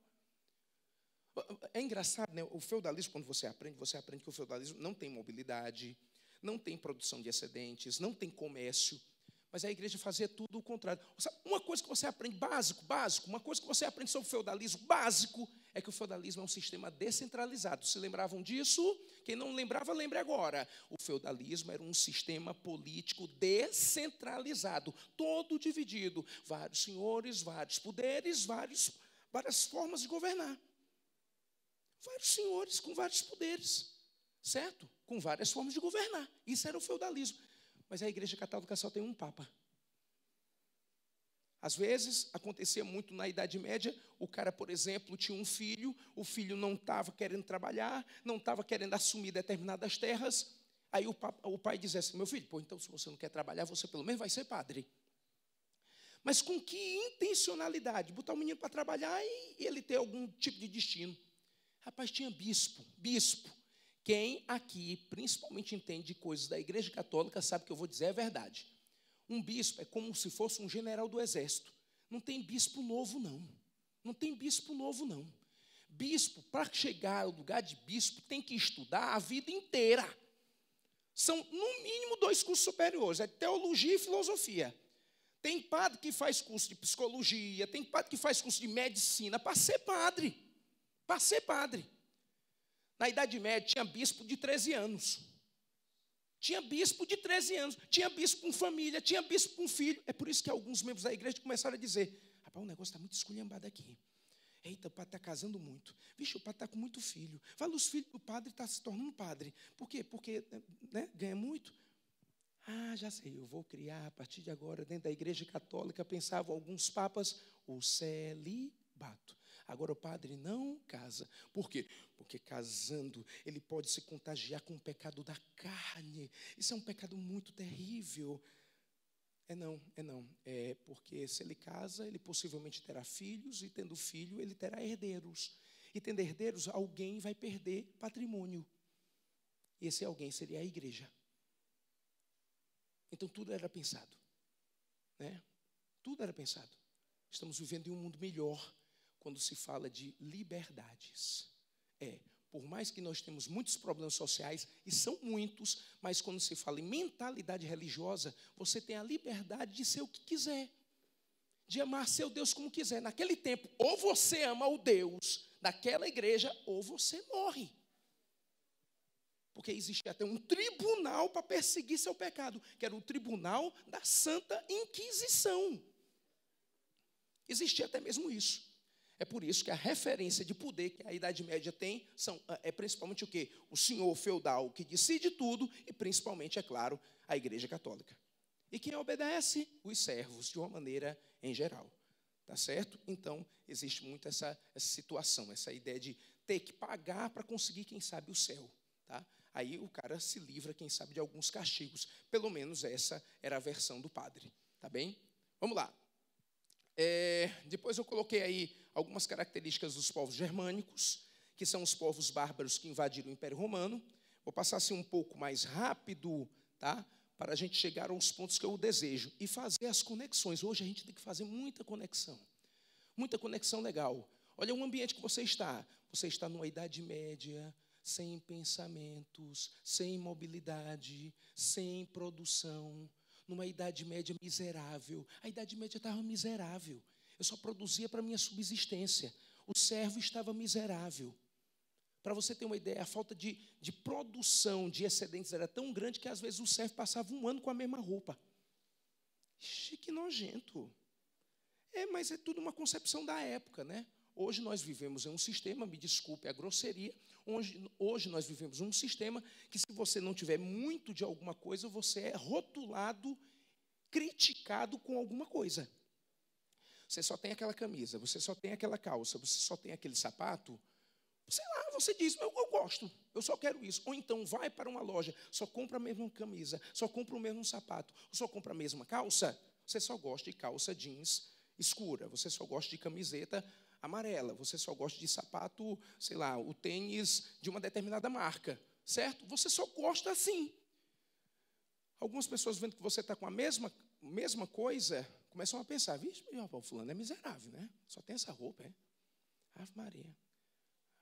É engraçado, né? O feudalismo, quando você aprende, você aprende que o feudalismo não tem mobilidade, não tem produção de excedentes, não tem comércio. Mas é a igreja fazia tudo o contrário. uma coisa que você aprende, básico, básico, uma coisa que você aprende sobre o feudalismo, básico, é que o feudalismo é um sistema descentralizado. Se lembravam disso? Quem não lembrava, lembre agora. O feudalismo era um sistema político descentralizado, todo dividido. Vários senhores, vários poderes, vários, várias formas de governar. Vários senhores com vários poderes, certo? Com várias formas de governar. Isso era o feudalismo. Mas a igreja católica só tem um Papa. Às vezes, acontecia muito na Idade Média, o cara, por exemplo, tinha um filho, o filho não estava querendo trabalhar, não estava querendo assumir determinadas terras. Aí o, papa, o pai dizia assim: Meu filho, pô, então se você não quer trabalhar, você pelo menos vai ser padre. Mas com que intencionalidade? Botar o menino para trabalhar e, e ele ter algum tipo de destino. Rapaz, tinha bispo, bispo. Quem aqui, principalmente, entende coisas da Igreja Católica, sabe que eu vou dizer é verdade. Um bispo é como se fosse um general do exército. Não tem bispo novo, não. Não tem bispo novo, não. Bispo, para chegar ao lugar de bispo, tem que estudar a vida inteira. São, no mínimo, dois cursos superiores: é teologia e filosofia. Tem padre que faz curso de psicologia, tem padre que faz curso de medicina para ser padre. Para ser padre. Na Idade Média tinha bispo de 13 anos. Tinha bispo de 13 anos, tinha bispo com família, tinha bispo com filho. É por isso que alguns membros da igreja começaram a dizer: rapaz, o negócio está muito esculhambado aqui. Eita, o padre está casando muito. Vixe, o padre está com muito filho. Fala, os filhos do padre está se tornando padre. Por quê? Porque né, ganha muito. Ah, já sei, eu vou criar a partir de agora, dentro da igreja católica, pensavam alguns papas, o celibato. Agora o padre não casa. Por quê? Porque casando, ele pode se contagiar com o pecado da carne. Isso é um pecado muito terrível. É não, é não. É porque se ele casa, ele possivelmente terá filhos, e tendo filho, ele terá herdeiros. E tendo herdeiros, alguém vai perder patrimônio. E esse alguém seria a igreja. Então tudo era pensado. Né? Tudo era pensado. Estamos vivendo em um mundo melhor quando se fala de liberdades. É, por mais que nós temos muitos problemas sociais, e são muitos, mas quando se fala em mentalidade religiosa, você tem a liberdade de ser o que quiser, de amar seu Deus como quiser. Naquele tempo, ou você ama o Deus daquela igreja, ou você morre. Porque existia até um tribunal para perseguir seu pecado, que era o tribunal da Santa Inquisição. Existia até mesmo isso. É por isso que a referência de poder que a Idade Média tem são, ah, é principalmente o quê? O senhor feudal que decide tudo e principalmente, é claro, a Igreja Católica. E quem obedece? Os servos, de uma maneira em geral. Tá certo? Então, existe muito essa, essa situação, essa ideia de ter que pagar para conseguir, quem sabe, o céu. Tá? Aí o cara se livra, quem sabe, de alguns castigos. Pelo menos essa era a versão do padre. Tá bem? Vamos lá. É, depois eu coloquei aí algumas características dos povos germânicos, que são os povos bárbaros que invadiram o Império Romano. Vou passar assim um pouco mais rápido, tá? Para a gente chegar aos pontos que eu desejo e fazer as conexões. Hoje a gente tem que fazer muita conexão. Muita conexão legal. Olha o ambiente que você está. Você está numa idade média, sem pensamentos, sem mobilidade, sem produção, numa idade média miserável. A idade média estava miserável. Eu só produzia para minha subsistência. O servo estava miserável. Para você ter uma ideia, a falta de, de produção de excedentes era tão grande que às vezes o servo passava um ano com a mesma roupa. Chique nojento. É, mas é tudo uma concepção da época, né? Hoje nós vivemos em um sistema, me desculpe a grosseria, hoje, hoje nós vivemos um sistema que se você não tiver muito de alguma coisa, você é rotulado, criticado com alguma coisa você só tem aquela camisa, você só tem aquela calça, você só tem aquele sapato, sei lá, você diz, eu, eu gosto, eu só quero isso. Ou então vai para uma loja, só compra a mesma camisa, só compra o mesmo sapato, só compra a mesma calça. Você só gosta de calça jeans escura, você só gosta de camiseta amarela, você só gosta de sapato, sei lá, o tênis de uma determinada marca, certo? Você só gosta assim. Algumas pessoas vendo que você está com a mesma, mesma coisa, começam a pensar, vixe, o fulano é miserável, né? Só tem essa roupa, é? Ave Maria.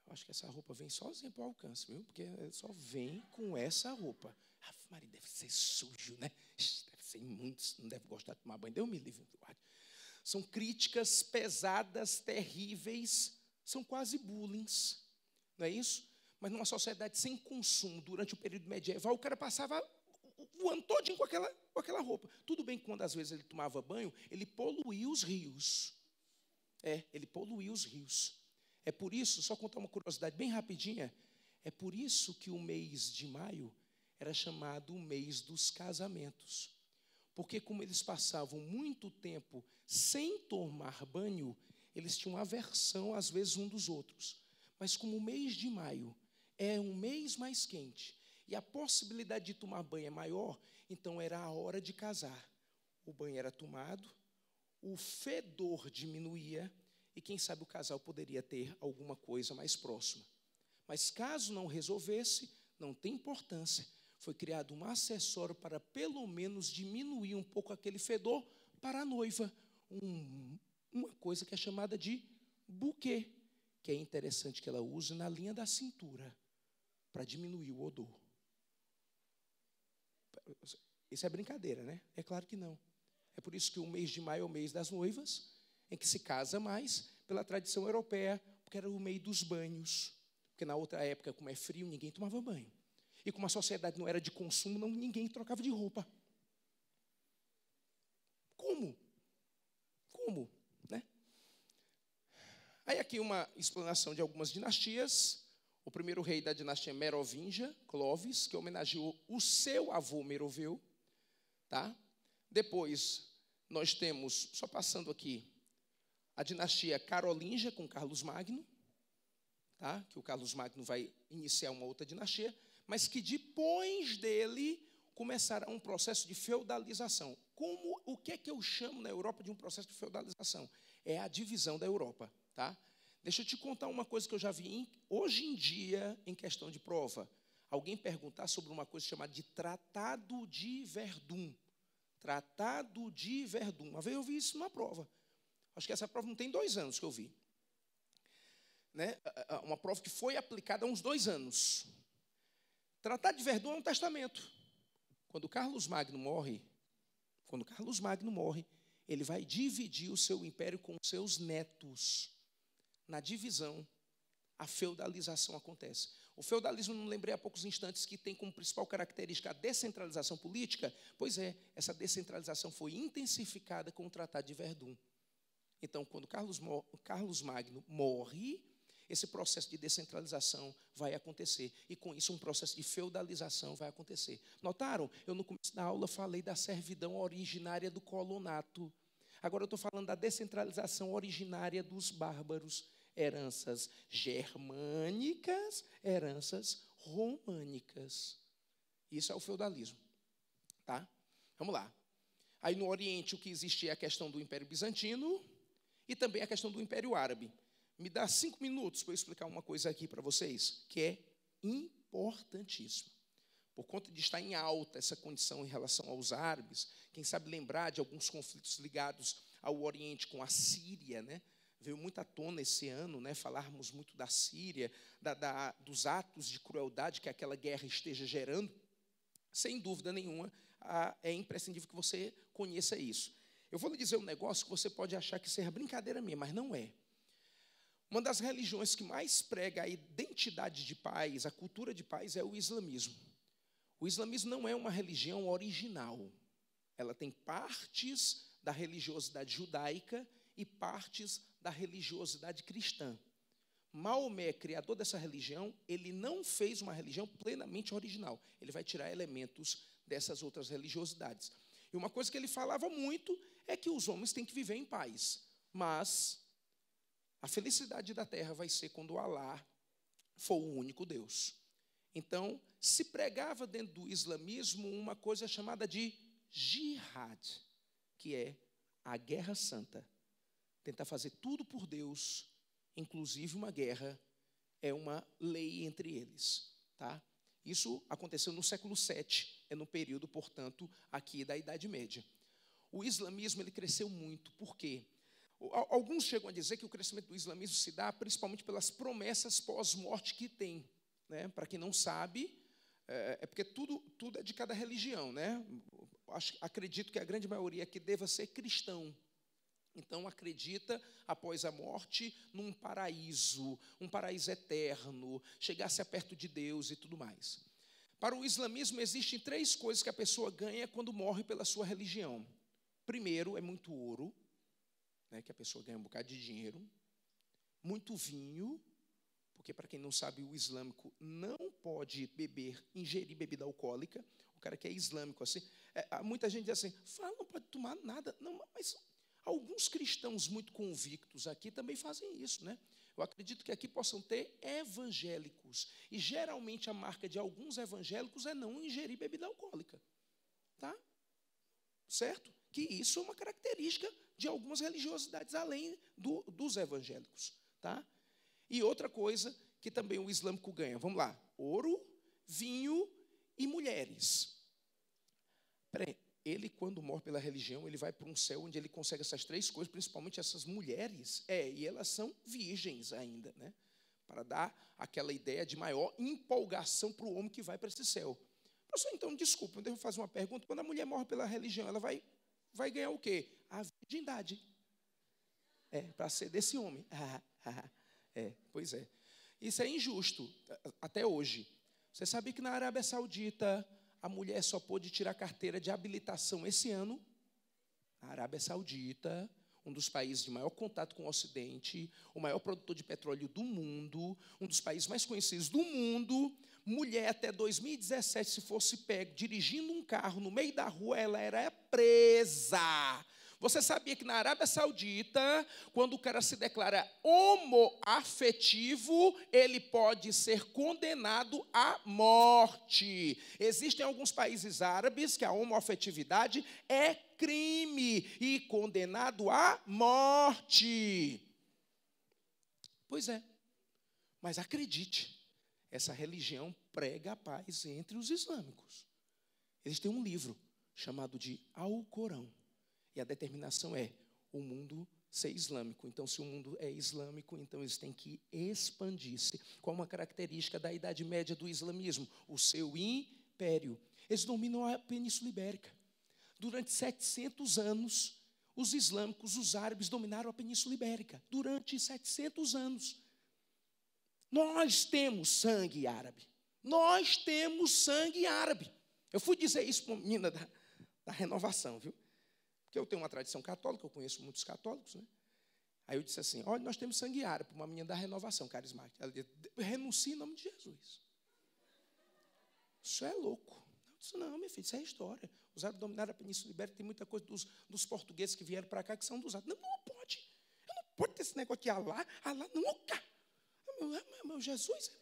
Eu acho que essa roupa vem sozinha para o alcance, viu? Porque é, só vem com essa roupa. Ave Maria, deve ser sujo, né? Deve ser imundo, não deve gostar de tomar banho. deu me livre. São críticas pesadas, terríveis, são quase bullings, não é isso? Mas numa sociedade sem consumo, durante o período medieval, o cara passava o ano todinho com aquela, com aquela roupa. Tudo bem que quando às vezes ele tomava banho, ele poluía os rios. É, ele poluía os rios. É por isso, só contar uma curiosidade bem rapidinha, é por isso que o mês de maio era chamado o mês dos casamentos. Porque como eles passavam muito tempo sem tomar banho, eles tinham aversão às vezes um dos outros. Mas como o mês de maio é um mês mais quente, e a possibilidade de tomar banho é maior, então era a hora de casar. O banho era tomado, o fedor diminuía e quem sabe o casal poderia ter alguma coisa mais próxima. Mas caso não resolvesse, não tem importância. Foi criado um acessório para pelo menos diminuir um pouco aquele fedor para a noiva, um, uma coisa que é chamada de buquê, que é interessante que ela use na linha da cintura para diminuir o odor. Isso é brincadeira, né? É claro que não. É por isso que o mês de maio é o mês das noivas, em que se casa mais, pela tradição europeia, porque era o mês dos banhos. Porque na outra época, como é frio, ninguém tomava banho. E como a sociedade não era de consumo, não, ninguém trocava de roupa. Como? Como? Né? Aí aqui uma explanação de algumas dinastias o primeiro rei da dinastia Merovingia, Clovis, que homenageou o seu avô Meroveu, tá? Depois nós temos, só passando aqui, a dinastia Carolingia com Carlos Magno, tá? Que o Carlos Magno vai iniciar uma outra dinastia, mas que depois dele começará um processo de feudalização. Como o que é que eu chamo na Europa de um processo de feudalização? É a divisão da Europa, tá? Deixa eu te contar uma coisa que eu já vi em, hoje em dia em questão de prova. Alguém perguntar sobre uma coisa chamada de Tratado de Verdun. Tratado de Verdun. Uma vez eu vi isso numa prova. Acho que essa prova não tem dois anos que eu vi. Né? Uma prova que foi aplicada há uns dois anos. Tratado de Verdun é um testamento. Quando Carlos Magno morre, quando Carlos Magno morre, ele vai dividir o seu império com seus netos na divisão, a feudalização acontece. O feudalismo, não lembrei há poucos instantes, que tem como principal característica a descentralização política? Pois é, essa descentralização foi intensificada com o Tratado de Verdun. Então, quando Carlos, Carlos Magno morre, esse processo de descentralização vai acontecer. E com isso, um processo de feudalização vai acontecer. Notaram? Eu, no começo da aula, falei da servidão originária do colonato. Agora eu estou falando da descentralização originária dos bárbaros heranças germânicas, heranças românicas. Isso é o feudalismo, tá? Vamos lá. Aí no Oriente o que existia é a questão do Império Bizantino e também a questão do Império Árabe. Me dá cinco minutos para eu explicar uma coisa aqui para vocês que é importantíssima. Por conta de estar em alta essa condição em relação aos árabes, quem sabe lembrar de alguns conflitos ligados ao Oriente com a Síria, né? veio muito à tona esse ano, né, falarmos muito da Síria, da, da, dos atos de crueldade que aquela guerra esteja gerando, sem dúvida nenhuma, a, é imprescindível que você conheça isso. Eu vou lhe dizer um negócio que você pode achar que seja brincadeira minha, mas não é. Uma das religiões que mais prega a identidade de paz, a cultura de paz, é o islamismo. O islamismo não é uma religião original. Ela tem partes da religiosidade judaica e partes da religiosidade cristã. Maomé, criador dessa religião, ele não fez uma religião plenamente original. Ele vai tirar elementos dessas outras religiosidades. E uma coisa que ele falava muito é que os homens têm que viver em paz. Mas a felicidade da terra vai ser quando Alá for o único Deus. Então, se pregava dentro do islamismo uma coisa chamada de jihad, que é a guerra santa Tentar fazer tudo por Deus, inclusive uma guerra, é uma lei entre eles. Tá? Isso aconteceu no século VII, é no período, portanto, aqui da Idade Média. O islamismo ele cresceu muito, por quê? Alguns chegam a dizer que o crescimento do islamismo se dá principalmente pelas promessas pós-morte que tem. Né? Para quem não sabe, é, é, porque tudo, tudo é de cada religião. Né? Acho, acredito que a grande maioria aqui deva ser cristão. Então acredita, após a morte, num paraíso, um paraíso eterno, chegar-se perto de Deus e tudo mais. Para o islamismo existem três coisas que a pessoa ganha quando morre pela sua religião. Primeiro é muito ouro, né, que a pessoa ganha um bocado de dinheiro, muito vinho, porque para quem não sabe, o islâmico não pode beber, ingerir bebida alcoólica. O cara que é islâmico assim, é, muita gente diz assim, fala, não pode tomar nada. Não, mas Alguns cristãos muito convictos aqui também fazem isso, né? Eu acredito que aqui possam ter evangélicos. E geralmente a marca de alguns evangélicos é não ingerir bebida alcoólica. Tá? Certo? Que isso é uma característica de algumas religiosidades além do, dos evangélicos. Tá? E outra coisa que também o islâmico ganha. Vamos lá. Ouro, vinho e mulheres. Pre ele, quando morre pela religião, ele vai para um céu onde ele consegue essas três coisas, principalmente essas mulheres. É, e elas são virgens ainda, né? Para dar aquela ideia de maior empolgação para o homem que vai para esse céu. Professor, então, desculpa, eu devo fazer uma pergunta. Quando a mulher morre pela religião, ela vai, vai ganhar o quê? A virgindade. É, para ser desse homem. é, pois é. Isso é injusto, até hoje. Você sabia que na Arábia Saudita, a mulher só pôde tirar carteira de habilitação esse ano A Arábia Saudita, um dos países de maior contato com o Ocidente, o maior produtor de petróleo do mundo, um dos países mais conhecidos do mundo. Mulher, até 2017, se fosse pego dirigindo um carro no meio da rua, ela era presa. Você sabia que na Arábia Saudita, quando o cara se declara homoafetivo, ele pode ser condenado à morte. Existem alguns países árabes que a homoafetividade é crime e condenado à morte. Pois é. Mas acredite, essa religião prega a paz entre os islâmicos. Eles têm um livro chamado de Alcorão. E a determinação é: o mundo ser islâmico. Então, se o mundo é islâmico, então eles têm que expandir-se. Qual uma característica da Idade Média do islamismo? O seu império. Eles dominam a Península Ibérica. Durante 700 anos, os islâmicos, os árabes, dominaram a Península Ibérica. Durante 700 anos. Nós temos sangue árabe. Nós temos sangue árabe. Eu fui dizer isso para a menina da, da renovação, viu? Porque eu tenho uma tradição católica, eu conheço muitos católicos, né? Aí eu disse assim: olha, nós temos sanguiária para uma menina da renovação carismática. Ela disse: renuncie em nome de Jesus. Isso é louco. Eu disse: não, minha filha, isso é história. Os árabes dominaram a Península Ibérica, tem muita coisa dos, dos portugueses que vieram para cá que são dos árabes. Não, não pode. Eu não pode ter esse negócio aqui, Alá, Alá nunca. Ah, ah, meu, meu Jesus,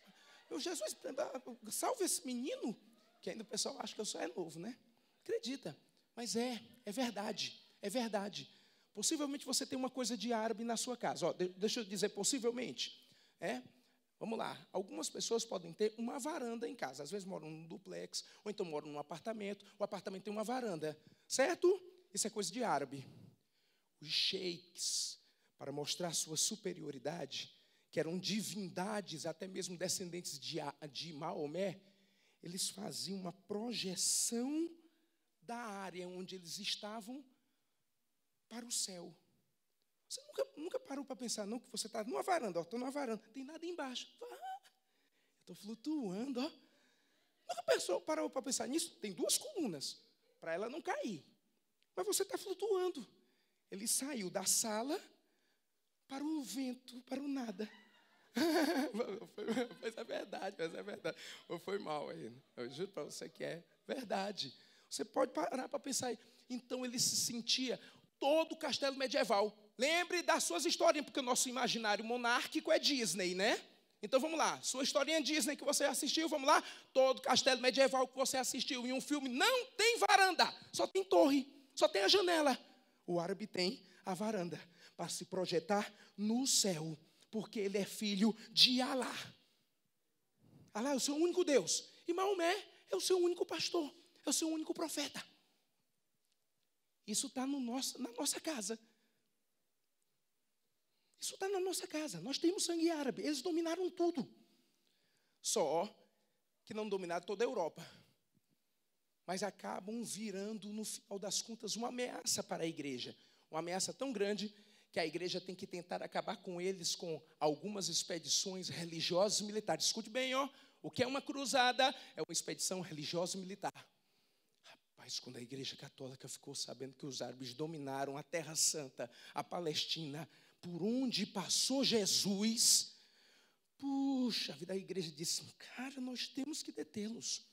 meu Jesus, ah, salve esse menino. Que ainda o pessoal acha que eu só é novo, né? Acredita. Mas é, é verdade, é verdade. Possivelmente você tem uma coisa de árabe na sua casa. Ó, deixa eu dizer, possivelmente. É? Vamos lá. Algumas pessoas podem ter uma varanda em casa. Às vezes moram num duplex, ou então moram num apartamento. O apartamento tem uma varanda, certo? Isso é coisa de árabe. Os sheiks, para mostrar sua superioridade, que eram divindades, até mesmo descendentes de, de Maomé, eles faziam uma projeção área onde eles estavam para o céu. Você nunca, nunca parou para pensar, não, que você está numa varanda, estou numa varanda, tem nada embaixo. Ah, estou flutuando, ó. Nunca pensou, parou para pensar nisso? Tem duas colunas para ela não cair. Mas você está flutuando. Ele saiu da sala para o vento, para o nada. mas é verdade, mas é verdade. Ou foi mal aí. Eu juro para você que é verdade. Você pode parar para pensar aí. Então ele se sentia todo o castelo medieval. Lembre das suas historinhas, porque o nosso imaginário monárquico é Disney, né? Então vamos lá, sua historinha Disney que você assistiu, vamos lá, todo castelo medieval que você assistiu em um filme não tem varanda, só tem torre, só tem a janela. O árabe tem a varanda para se projetar no céu, porque ele é filho de Alá. Alá é o seu único Deus e Maomé é o seu único pastor. Eu sou o único profeta. Isso está no na nossa casa. Isso está na nossa casa. Nós temos sangue árabe. Eles dominaram tudo. Só que não dominaram toda a Europa. Mas acabam virando, no final das contas, uma ameaça para a igreja. Uma ameaça tão grande que a igreja tem que tentar acabar com eles com algumas expedições religiosas militares. Escute bem, ó. O que é uma cruzada? É uma expedição religiosa militar. Mas quando a Igreja Católica ficou sabendo que os árabes dominaram a Terra Santa, a Palestina, por onde passou Jesus, puxa a vida, a Igreja disse: cara, nós temos que detê-los.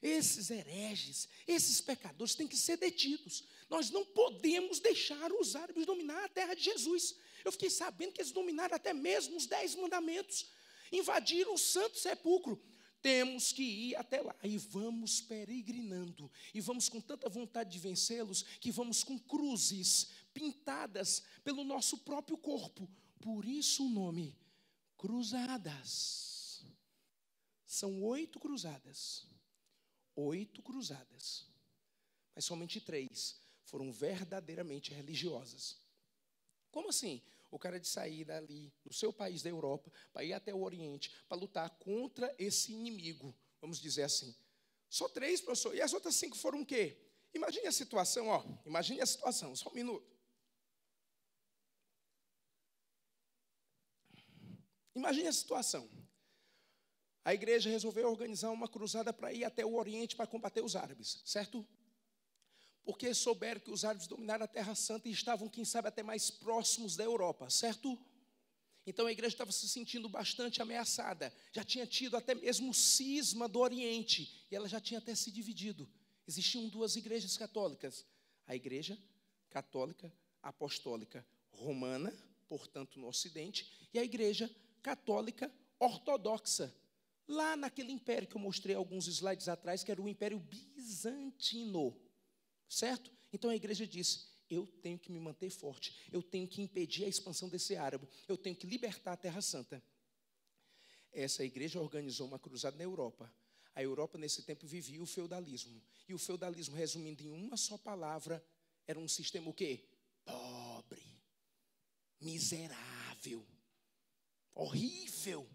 Esses hereges, esses pecadores têm que ser detidos. Nós não podemos deixar os árabes dominar a terra de Jesus. Eu fiquei sabendo que eles dominaram até mesmo os dez mandamentos, invadiram o santo sepulcro, temos que ir até lá. E vamos peregrinando. E vamos com tanta vontade de vencê-los que vamos com cruzes pintadas pelo nosso próprio corpo. Por isso o nome cruzadas. São oito cruzadas. Oito cruzadas. Mas somente três foram verdadeiramente religiosas. Como assim? o cara é de sair dali, do seu país da Europa, para ir até o Oriente, para lutar contra esse inimigo, vamos dizer assim. Só três, professor, e as outras cinco foram o quê? Imagine a situação, ó, imagine a situação, só um minuto. Imagine a situação. A igreja resolveu organizar uma cruzada para ir até o Oriente para combater os árabes, certo? porque souberam que os árabes dominaram a Terra Santa e estavam, quem sabe, até mais próximos da Europa, certo? Então a igreja estava se sentindo bastante ameaçada, já tinha tido até mesmo cisma do Oriente, e ela já tinha até se dividido. Existiam duas igrejas católicas: a Igreja Católica Apostólica Romana, portanto no Ocidente, e a Igreja Católica Ortodoxa, lá naquele império que eu mostrei alguns slides atrás, que era o Império Bizantino certo? Então a igreja disse: eu tenho que me manter forte, eu tenho que impedir a expansão desse árabe, eu tenho que libertar a Terra Santa. Essa igreja organizou uma cruzada na Europa. A Europa, nesse tempo, vivia o feudalismo. E o feudalismo, resumindo em uma só palavra, era um sistema o quê? Pobre, miserável, horrível,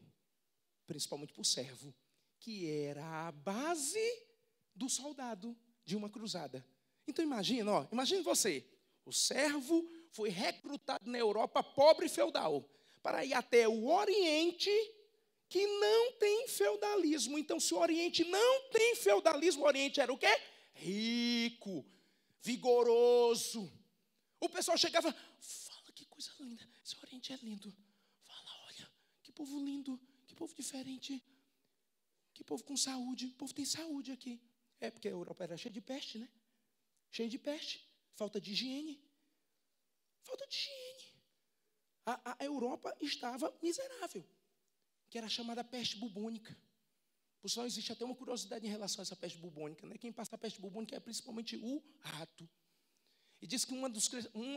principalmente para o servo, que era a base do soldado de uma cruzada. Então imagina, ó, imagine você. O servo foi recrutado na Europa pobre feudal para ir até o Oriente que não tem feudalismo. Então, se o Oriente não tem feudalismo, o Oriente era o quê? Rico, vigoroso. O pessoal chegava, fala que coisa linda, esse Oriente é lindo. Fala, olha, que povo lindo, que povo diferente, que povo com saúde, o povo tem saúde aqui. É porque a Europa era cheia de peste, né? cheio de peste, falta de higiene. Falta de higiene. A, a Europa estava miserável, que era chamada peste bubônica. Por sinal, existe até uma curiosidade em relação a essa peste bubônica. Né? Quem passa a peste bubônica é principalmente o rato. E diz que dos,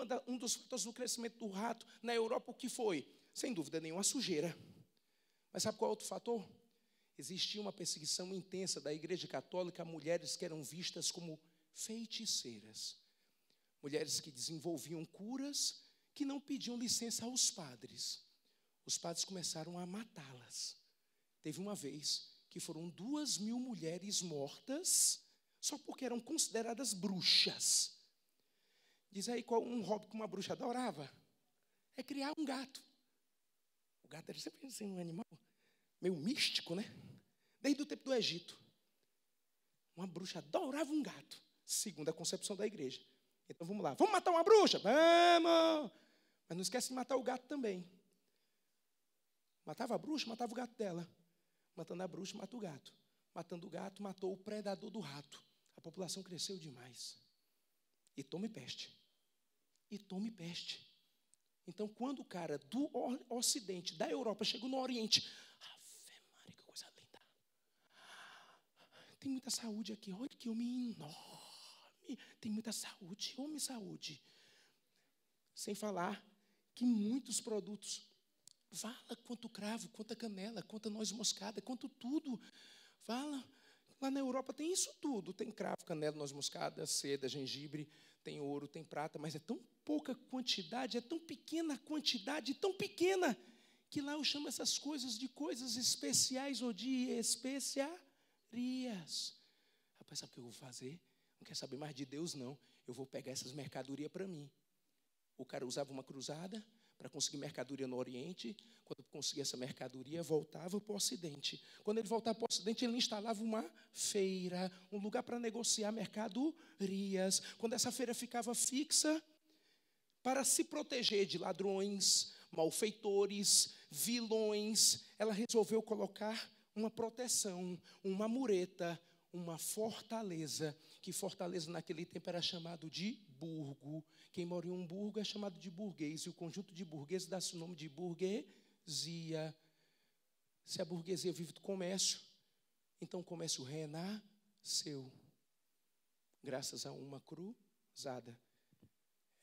da, um dos fatores do crescimento do rato na Europa, o que foi? Sem dúvida nenhuma, a sujeira. Mas sabe qual é outro fator? Existia uma perseguição intensa da Igreja Católica a mulheres que eram vistas como feiticeiras. Mulheres que desenvolviam curas que não pediam licença aos padres. Os padres começaram a matá-las. Teve uma vez que foram duas mil mulheres mortas só porque eram consideradas bruxas. Diz aí qual um hobby que uma bruxa adorava? É criar um gato. O gato era sempre assim, um animal meio místico, né? Desde o tempo do Egito. Uma bruxa adorava um gato segundo a concepção da igreja. Então vamos lá, vamos matar uma bruxa? Vamos! Mas não esquece de matar o gato também. Matava a bruxa, matava o gato dela. Matando a bruxa, mata o gato. Matando o gato, matou o predador do rato. A população cresceu demais. E tome peste. E tome peste. Então, quando o cara do ocidente, da Europa, chegou no Oriente, Ave Maria, que coisa linda. Tem muita saúde aqui. Olha que homem enorme homem tem muita saúde, homem saúde. Sem falar que muitos produtos, fala quanto cravo, quanto canela, quanto noz moscada, quanto tudo, fala Lá na Europa tem isso tudo, tem cravo, canela, noz moscada, seda, gengibre, tem ouro, tem prata, mas é tão pouca quantidade, é tão pequena a quantidade, tão pequena, que lá eu chamo essas coisas de coisas especiais ou de especiarias. Rapaz, sabe o que eu vou fazer? não quer saber mais de Deus, não. Eu vou pegar essas mercadorias para mim. O cara usava uma cruzada para conseguir mercadoria no Oriente. Quando conseguia essa mercadoria, voltava para o Ocidente. Quando ele voltava para o Ocidente, ele instalava uma feira, um lugar para negociar mercadorias. Quando essa feira ficava fixa, para se proteger de ladrões, malfeitores, vilões, ela resolveu colocar uma proteção, uma mureta, uma fortaleza, que fortaleza naquele tempo era chamado de burgo. Quem mora em um burgo é chamado de burguês, e o conjunto de burguês dá-se o nome de burguesia. Se a burguesia vive do comércio, então o comércio renasceu, graças a uma cruzada.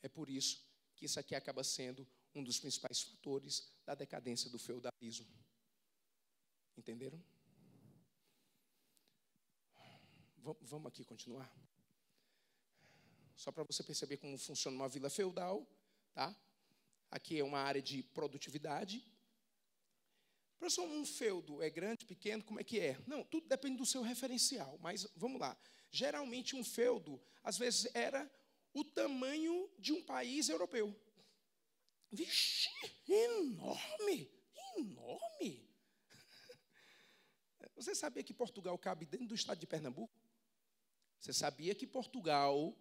É por isso que isso aqui acaba sendo um dos principais fatores da decadência do feudalismo. Entenderam? Vamos aqui continuar? Só para você perceber como funciona uma vila feudal, tá? Aqui é uma área de produtividade. Professor, um feudo é grande, pequeno, como é que é? Não, tudo depende do seu referencial, mas vamos lá. Geralmente um feudo, às vezes, era o tamanho de um país europeu. Vixe, enorme, enorme. Você sabia que Portugal cabe dentro do estado de Pernambuco? Você sabia que Portugal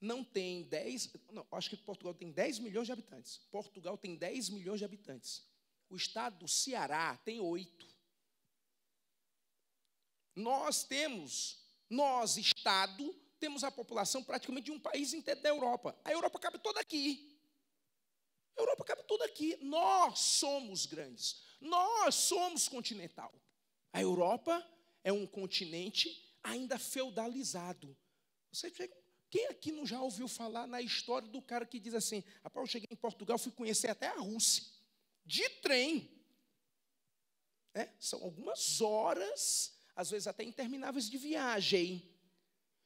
não tem 10, não, acho que Portugal tem 10 milhões de habitantes. Portugal tem 10 milhões de habitantes. O estado do Ceará tem 8. Nós temos, nós, estado, temos a população praticamente de um país inteiro da Europa. A Europa cabe toda aqui. A Europa cabe toda aqui. Nós somos grandes. Nós somos continental. A Europa é um continente ainda feudalizado. Você chega, quem aqui não já ouviu falar na história do cara que diz assim: rapaz, eu cheguei em Portugal, fui conhecer até a Rússia, de trem. É, são algumas horas, às vezes até intermináveis de viagem.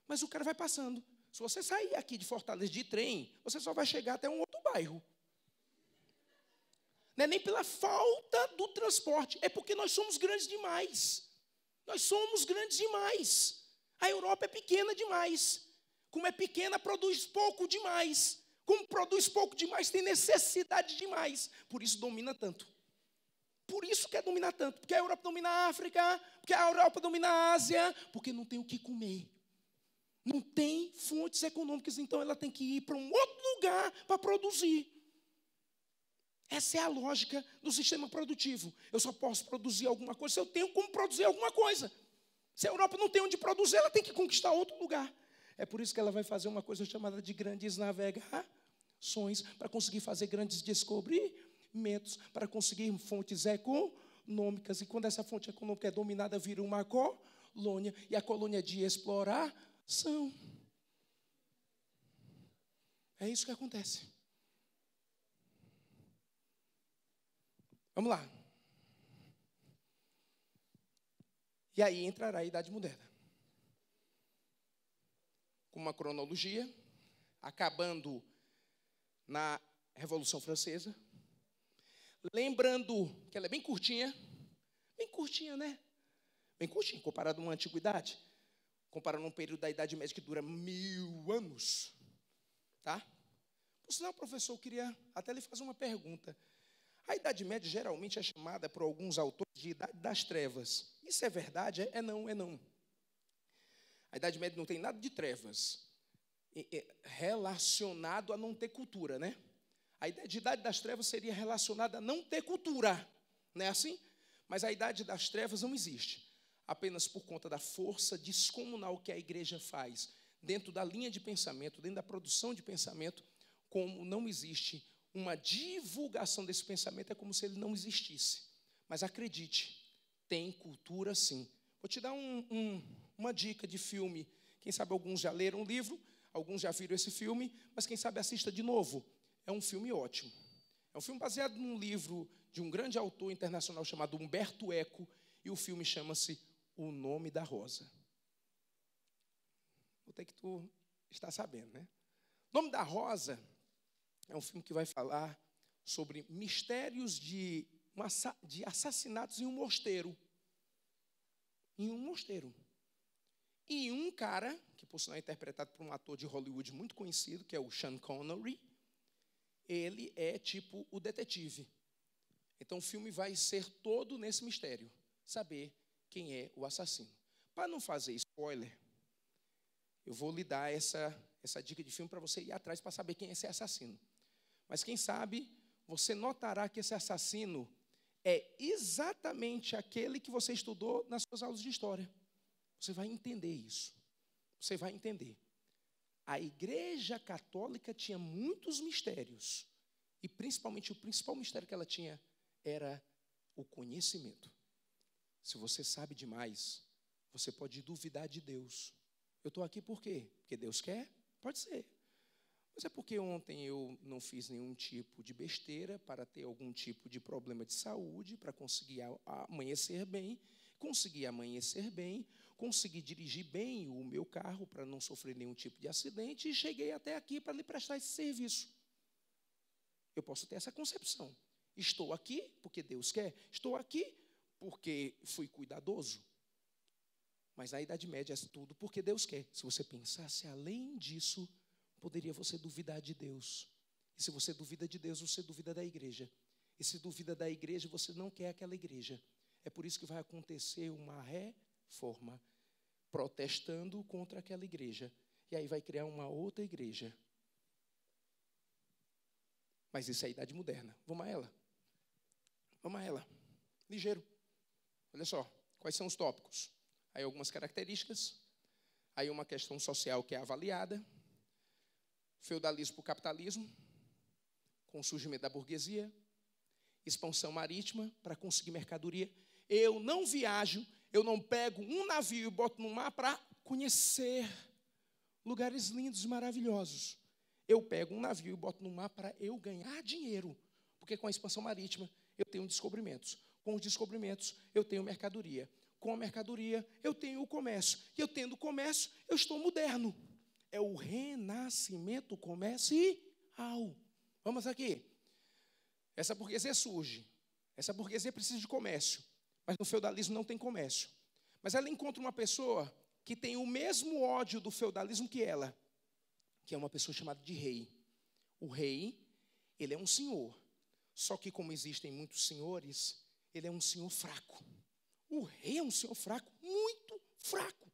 Mas o cara vai passando. Se você sair aqui de Fortaleza de trem, você só vai chegar até um outro bairro. Não é nem pela falta do transporte, é porque nós somos grandes demais. Nós somos grandes demais. A Europa é pequena demais. Como é pequena, produz pouco demais. Como produz pouco demais, tem necessidade demais. Por isso domina tanto. Por isso quer dominar tanto. Porque a Europa domina a África, porque a Europa domina a Ásia, porque não tem o que comer. Não tem fontes econômicas, então ela tem que ir para um outro lugar para produzir. Essa é a lógica do sistema produtivo. Eu só posso produzir alguma coisa se eu tenho como produzir alguma coisa. Se a Europa não tem onde produzir, ela tem que conquistar outro lugar. É por isso que ela vai fazer uma coisa chamada de grandes navegações, para conseguir fazer grandes descobrimentos, para conseguir fontes econômicas. E quando essa fonte econômica é dominada, vira uma colônia, e a colônia de exploração. É isso que acontece. Vamos lá. E aí entrará a Idade Moderna. Com uma cronologia, acabando na Revolução Francesa. Lembrando que ela é bem curtinha, bem curtinha, né? Bem curtinha, comparado a uma antiguidade. Comparando um período da Idade Média que dura mil anos. Tá? Por sinal, professor, eu queria até lhe fazer uma pergunta. A Idade Média geralmente é chamada por alguns autores de Idade das Trevas. Isso é verdade? É, é não, é não. A Idade Média não tem nada de trevas, relacionado a não ter cultura, né? A ideia de Idade das Trevas seria relacionada a não ter cultura, não é assim? Mas a Idade das Trevas não existe, apenas por conta da força descomunal que a igreja faz dentro da linha de pensamento, dentro da produção de pensamento, como não existe uma divulgação desse pensamento é como se ele não existisse. Mas acredite, tem cultura sim. Vou te dar um, um, uma dica de filme. Quem sabe alguns já leram o livro, alguns já viram esse filme, mas quem sabe assista de novo. É um filme ótimo. É um filme baseado num livro de um grande autor internacional chamado Humberto Eco, e o filme chama-se O Nome da Rosa. Vou ter que tu está sabendo, né? O nome da Rosa é um filme que vai falar sobre mistérios de, de assassinatos em um mosteiro. Em um mosteiro. E um cara, que por sinal é interpretado por um ator de Hollywood muito conhecido, que é o Sean Connery, ele é tipo o detetive. Então o filme vai ser todo nesse mistério, saber quem é o assassino. Para não fazer spoiler, eu vou lhe dar essa essa dica de filme para você ir atrás para saber quem é esse assassino. Mas quem sabe, você notará que esse assassino é exatamente aquele que você estudou nas suas aulas de história. Você vai entender isso. Você vai entender. A Igreja Católica tinha muitos mistérios. E principalmente o principal mistério que ela tinha era o conhecimento. Se você sabe demais, você pode duvidar de Deus. Eu estou aqui por quê? Porque Deus quer, Pode ser. Mas é porque ontem eu não fiz nenhum tipo de besteira para ter algum tipo de problema de saúde, para conseguir amanhecer bem, conseguir amanhecer bem, conseguir dirigir bem o meu carro para não sofrer nenhum tipo de acidente e cheguei até aqui para lhe prestar esse serviço. Eu posso ter essa concepção. Estou aqui porque Deus quer, estou aqui porque fui cuidadoso, mas na Idade Média é tudo porque Deus quer. Se você pensasse além disso, poderia você duvidar de Deus. E se você duvida de Deus, você duvida da igreja. E se duvida da igreja, você não quer aquela igreja. É por isso que vai acontecer uma reforma protestando contra aquela igreja. E aí vai criar uma outra igreja. Mas isso é a idade moderna. Vamos a ela. Vamos a ela. Ligeiro. Olha só, quais são os tópicos? Aí algumas características. Aí uma questão social que é avaliada. Feudalismo para o capitalismo, com o surgimento da burguesia. Expansão marítima para conseguir mercadoria. Eu não viajo, eu não pego um navio e boto no mar para conhecer lugares lindos e maravilhosos. Eu pego um navio e boto no mar para eu ganhar dinheiro, porque com a expansão marítima eu tenho descobrimentos. Com os descobrimentos eu tenho mercadoria com a mercadoria, eu tenho o comércio. E eu tendo o comércio, eu estou moderno. É o renascimento comercial. Vamos aqui. Essa burguesia é surge. Essa burguesia é precisa de comércio. Mas no feudalismo não tem comércio. Mas ela encontra uma pessoa que tem o mesmo ódio do feudalismo que ela, que é uma pessoa chamada de rei. O rei, ele é um senhor. Só que, como existem muitos senhores, ele é um senhor fraco. O rei é um senhor fraco, muito fraco.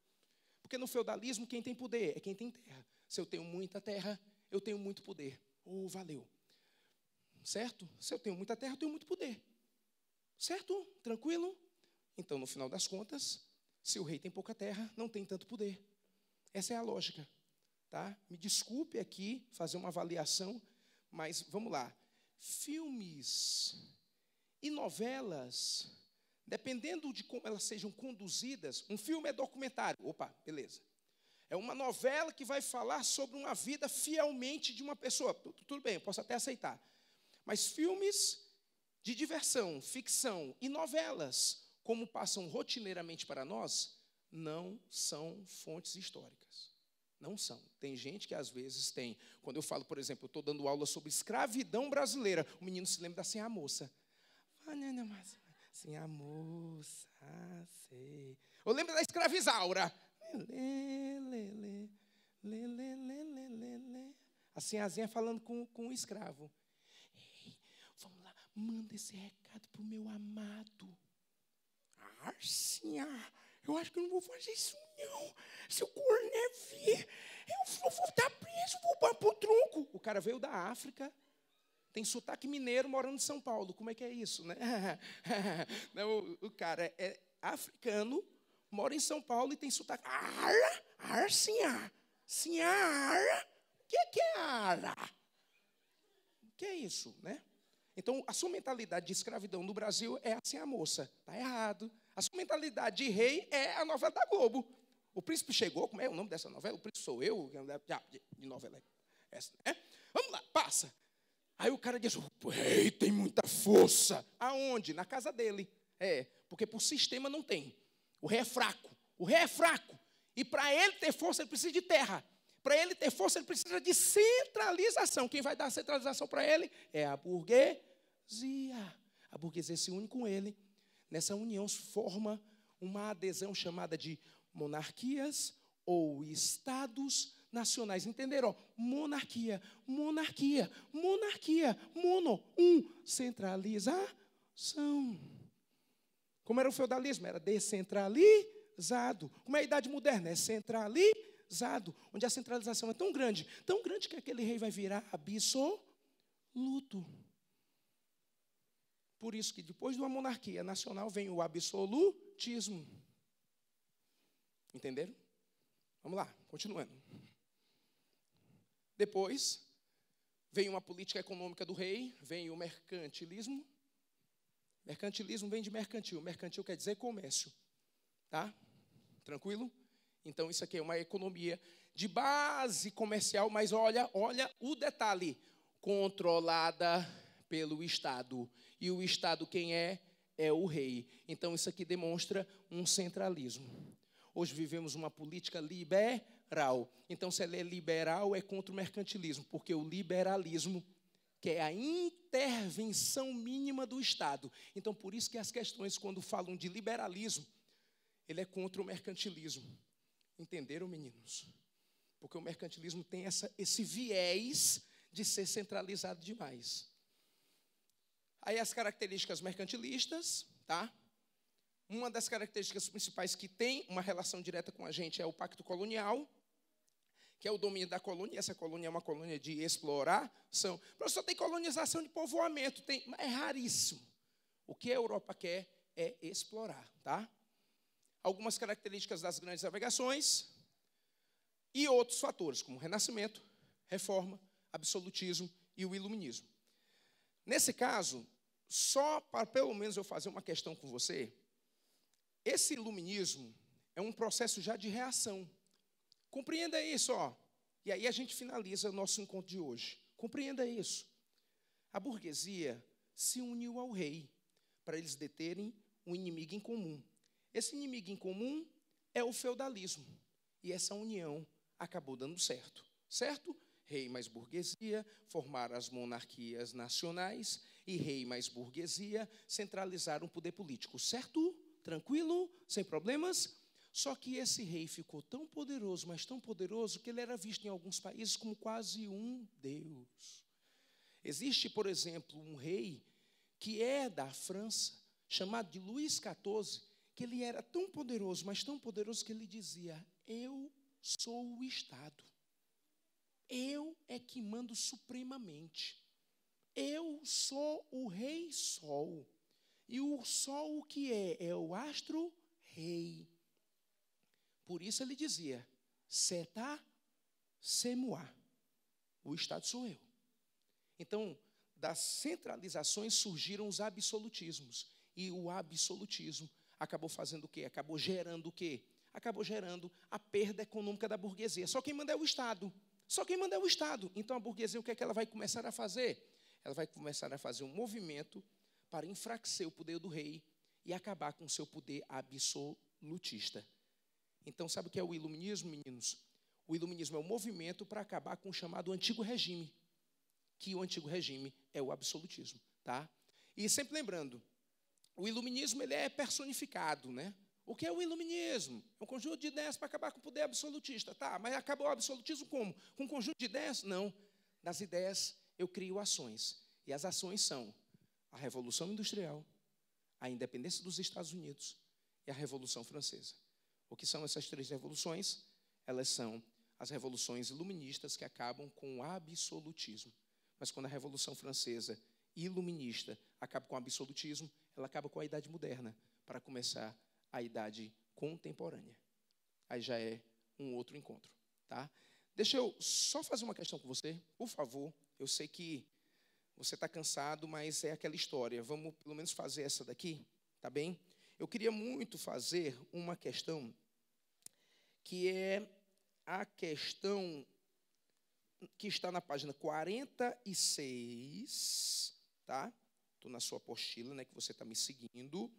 Porque no feudalismo, quem tem poder é quem tem terra. Se eu tenho muita terra, eu tenho muito poder. Oh, valeu. Certo? Se eu tenho muita terra, eu tenho muito poder. Certo? Tranquilo? Então, no final das contas, se o rei tem pouca terra, não tem tanto poder. Essa é a lógica. Tá? Me desculpe aqui fazer uma avaliação, mas vamos lá. Filmes e novelas Dependendo de como elas sejam conduzidas, um filme é documentário. Opa, beleza. É uma novela que vai falar sobre uma vida fielmente de uma pessoa. Tudo bem, eu posso até aceitar. Mas filmes de diversão, ficção e novelas, como passam rotineiramente para nós, não são fontes históricas. Não são. Tem gente que às vezes tem. Quando eu falo, por exemplo, eu estou dando aula sobre escravidão brasileira, o menino se lembra da assim, a ah, moça. Ah, não, não, mas... Assim, a moça, sei. Ou lembra da escravizaura? Lê, lê, lê, A sinhazinha falando com, com o escravo. Ei, vamos lá, manda esse recado pro meu amado. Ah, ah eu acho que eu não vou fazer isso não. Se o corné vir, eu vou estar preso, vou para o tronco. O cara veio da África tem sotaque mineiro morando em São Paulo. Como é que é isso, né? Não, o, cara é africano, mora em São Paulo e tem sotaque. Ara, ara, senhora. ara. o que, que é ara? O que é isso, né? Então, a sua mentalidade de escravidão no Brasil é assim a ah, moça. Tá errado. A sua mentalidade de rei é a novela da Globo. O príncipe chegou, como é o nome dessa novela? O príncipe sou eu, é de novela. É essa, né? Vamos lá, passa. Aí o cara diz: Ei, tem muita força. Aonde? Na casa dele. É, porque por sistema não tem. O rei é fraco. O rei é fraco. E para ele ter força, ele precisa de terra. Para ele ter força, ele precisa de centralização. Quem vai dar a centralização para ele é a burguesia. A burguesia se une com ele. Nessa união se forma uma adesão chamada de monarquias ou estados nacionais. Entenderam? Monarquia, monarquia, monarquia, mono, um, centralização. Como era o feudalismo? Era descentralizado. Como é a idade moderna? É centralizado, onde a centralização é tão grande, tão grande que aquele rei vai virar absoluto. Por isso que depois de uma monarquia nacional vem o absolutismo. Entenderam? Vamos lá, continuando. Depois, vem uma política econômica do rei, vem o mercantilismo. Mercantilismo vem de mercantil. Mercantil quer dizer comércio. Tá? Tranquilo? Então, isso aqui é uma economia de base comercial, mas olha, olha o detalhe: controlada pelo Estado. E o Estado quem é? É o rei. Então, isso aqui demonstra um centralismo. Hoje vivemos uma política liberal liberal. Então, se ela é liberal, é contra o mercantilismo, porque o liberalismo quer a intervenção mínima do Estado. Então, por isso que as questões, quando falam de liberalismo, ele é contra o mercantilismo. Entenderam, meninos? Porque o mercantilismo tem essa, esse viés de ser centralizado demais. Aí as características mercantilistas, tá? Uma das características principais que tem uma relação direta com a gente é o pacto colonial, que é o domínio da colônia, essa colônia é uma colônia de exploração. só tem colonização de povoamento, tem, mas é raríssimo. O que a Europa quer é explorar, tá? Algumas características das grandes navegações e outros fatores, como renascimento, reforma, absolutismo e o iluminismo. Nesse caso, só para pelo menos eu fazer uma questão com você, esse iluminismo é um processo já de reação. Compreenda isso, ó. E aí a gente finaliza o nosso encontro de hoje. Compreenda isso. A burguesia se uniu ao rei para eles deterem um inimigo em comum. Esse inimigo em comum é o feudalismo. E essa união acabou dando certo. Certo? Rei mais burguesia, formaram as monarquias nacionais e rei mais burguesia centralizaram o poder político. Certo? Tranquilo? Sem problemas? Só que esse rei ficou tão poderoso, mas tão poderoso, que ele era visto em alguns países como quase um deus. Existe, por exemplo, um rei que é da França, chamado de Luís XIV, que ele era tão poderoso, mas tão poderoso, que ele dizia: Eu sou o Estado. Eu é que mando supremamente. Eu sou o Rei Sol. E o Sol o que é? É o astro rei. Por isso ele dizia: Setá, Semuá. O Estado sou eu. Então, das centralizações surgiram os absolutismos. E o absolutismo acabou fazendo o quê? Acabou gerando o quê? Acabou gerando a perda econômica da burguesia. Só quem manda é o Estado. Só quem manda é o Estado. Então a burguesia, o que é que ela vai começar a fazer? Ela vai começar a fazer um movimento para enfraquecer o poder do rei e acabar com o seu poder absolutista. Então, sabe o que é o iluminismo, meninos? O iluminismo é o um movimento para acabar com o chamado antigo regime, que o antigo regime é o absolutismo, tá? E sempre lembrando, o iluminismo ele é personificado, né? O que é o iluminismo? É um conjunto de ideias para acabar com o poder absolutista, tá? Mas acabou o absolutismo como? Com um conjunto de ideias? Não. Das ideias eu crio ações. E as ações são a Revolução Industrial, a independência dos Estados Unidos e a Revolução Francesa. O que são essas três revoluções? Elas são as revoluções iluministas que acabam com o absolutismo. Mas quando a Revolução Francesa iluminista acaba com o absolutismo, ela acaba com a Idade Moderna, para começar a Idade Contemporânea. Aí já é um outro encontro. Tá? Deixa eu só fazer uma questão com você, por favor. Eu sei que você está cansado, mas é aquela história. Vamos pelo menos fazer essa daqui, tá bem? Eu queria muito fazer uma questão que é a questão que está na página 46, tá? Estou na sua apostila, né, que você está me seguindo.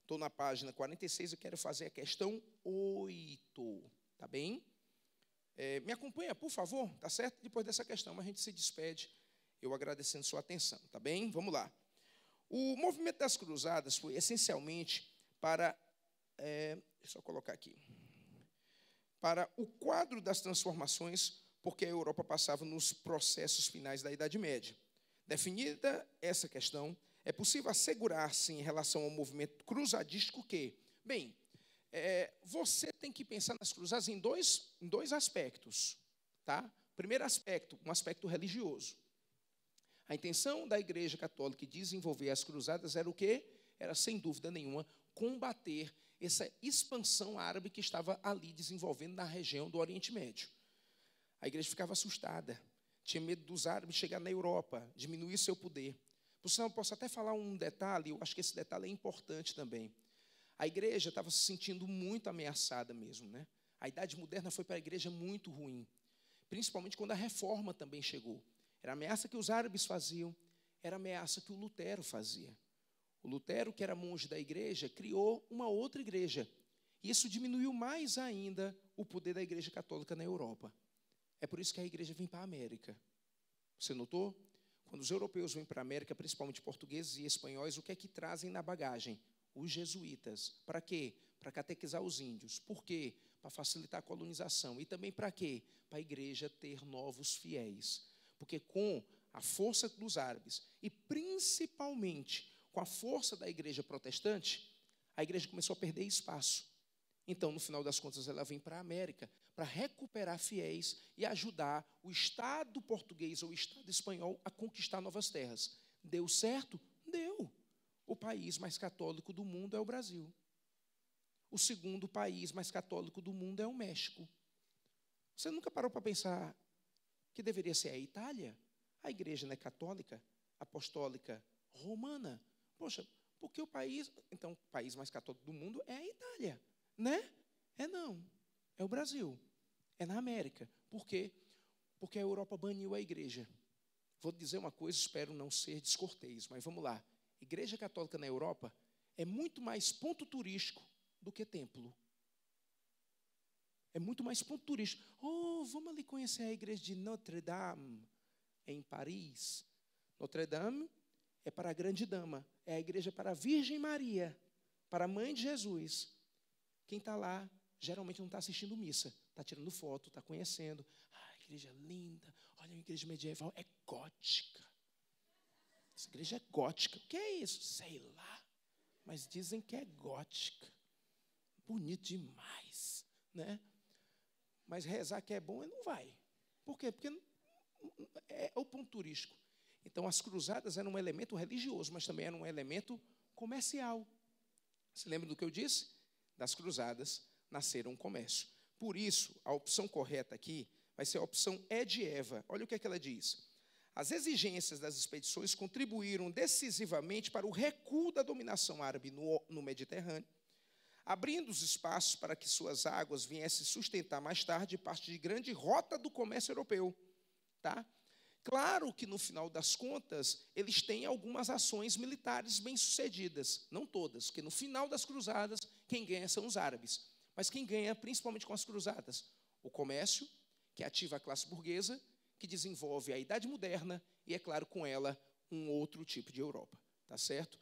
Estou na página 46, eu quero fazer a questão 8, tá bem? É, me acompanha, por favor, tá certo? Depois dessa questão, a gente se despede, eu agradecendo sua atenção, tá bem? Vamos lá. O movimento das cruzadas foi essencialmente para. É, só colocar aqui. Para o quadro das transformações, porque a Europa passava nos processos finais da Idade Média. Definida essa questão, é possível assegurar-se em relação ao movimento cruzadístico que, bem, é, você tem que pensar nas cruzadas em dois, em dois aspectos. Tá? Primeiro aspecto, um aspecto religioso. A intenção da Igreja Católica de desenvolver as cruzadas era o quê? Era, sem dúvida nenhuma, combater essa expansão árabe que estava ali desenvolvendo na região do Oriente Médio. A igreja ficava assustada, tinha medo dos árabes chegar na Europa, diminuir seu poder. Por sinal, posso até falar um detalhe, eu acho que esse detalhe é importante também. A igreja estava se sentindo muito ameaçada mesmo, né? A idade moderna foi para a igreja muito ruim, principalmente quando a reforma também chegou. Era ameaça que os árabes faziam, era ameaça que o Lutero fazia. O Lutero, que era monge da igreja, criou uma outra igreja. E isso diminuiu mais ainda o poder da igreja católica na Europa. É por isso que a igreja vem para a América. Você notou? Quando os europeus vêm para a América, principalmente portugueses e espanhóis, o que é que trazem na bagagem? Os jesuítas. Para quê? Para catequizar os índios. Por quê? Para facilitar a colonização. E também para quê? Para a igreja ter novos fiéis. Porque com a força dos árabes e principalmente com a força da igreja protestante, a igreja começou a perder espaço. Então, no final das contas, ela vem para a América para recuperar fiéis e ajudar o Estado português ou o Estado espanhol a conquistar novas terras. Deu certo? Deu. O país mais católico do mundo é o Brasil. O segundo país mais católico do mundo é o México. Você nunca parou para pensar que deveria ser a Itália? A igreja não é católica, apostólica, romana. Poxa, porque o país, então, o país mais católico do mundo é a Itália, né? É não, é o Brasil, é na América. Por quê? Porque a Europa baniu a igreja. Vou dizer uma coisa, espero não ser descortês, mas vamos lá. Igreja católica na Europa é muito mais ponto turístico do que templo. É muito mais ponto turístico. Oh, vamos ali conhecer a igreja de Notre Dame, em Paris. Notre Dame é para a grande dama, é a igreja para a Virgem Maria, para a mãe de Jesus. Quem está lá geralmente não está assistindo missa, está tirando foto, está conhecendo. Ah, igreja é linda, olha uma igreja medieval, é gótica. Essa igreja é gótica. O que é isso? Sei lá. Mas dizem que é gótica. Bonito demais, né? Mas rezar que é bom, não vai. Por quê? Porque é o ponto turístico. Então, as cruzadas eram um elemento religioso, mas também eram um elemento comercial. Se lembra do que eu disse? Das cruzadas nasceram um comércio. Por isso, a opção correta aqui vai ser a opção de Eva. Olha o que, é que ela diz. As exigências das expedições contribuíram decisivamente para o recuo da dominação árabe no, no Mediterrâneo, abrindo os espaços para que suas águas viessem sustentar mais tarde parte de grande rota do comércio europeu. Tá? Claro que no final das contas, eles têm algumas ações militares bem-sucedidas, não todas, porque no final das cruzadas, quem ganha são os árabes. Mas quem ganha, principalmente com as cruzadas? O comércio, que ativa a classe burguesa, que desenvolve a idade moderna e, é claro, com ela, um outro tipo de Europa. Tá certo?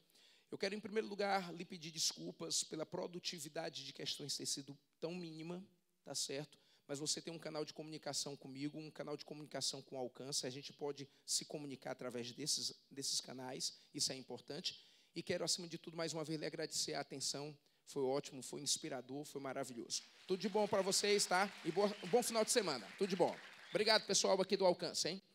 Eu quero, em primeiro lugar, lhe pedir desculpas pela produtividade de questões ter sido tão mínima, tá certo? mas você tem um canal de comunicação comigo, um canal de comunicação com alcance, a gente pode se comunicar através desses, desses canais, isso é importante. E quero, acima de tudo, mais uma vez lhe agradecer a atenção, foi ótimo, foi inspirador, foi maravilhoso. Tudo de bom para vocês, tá? E boa, bom final de semana, tudo de bom. Obrigado, pessoal aqui do Alcance, hein?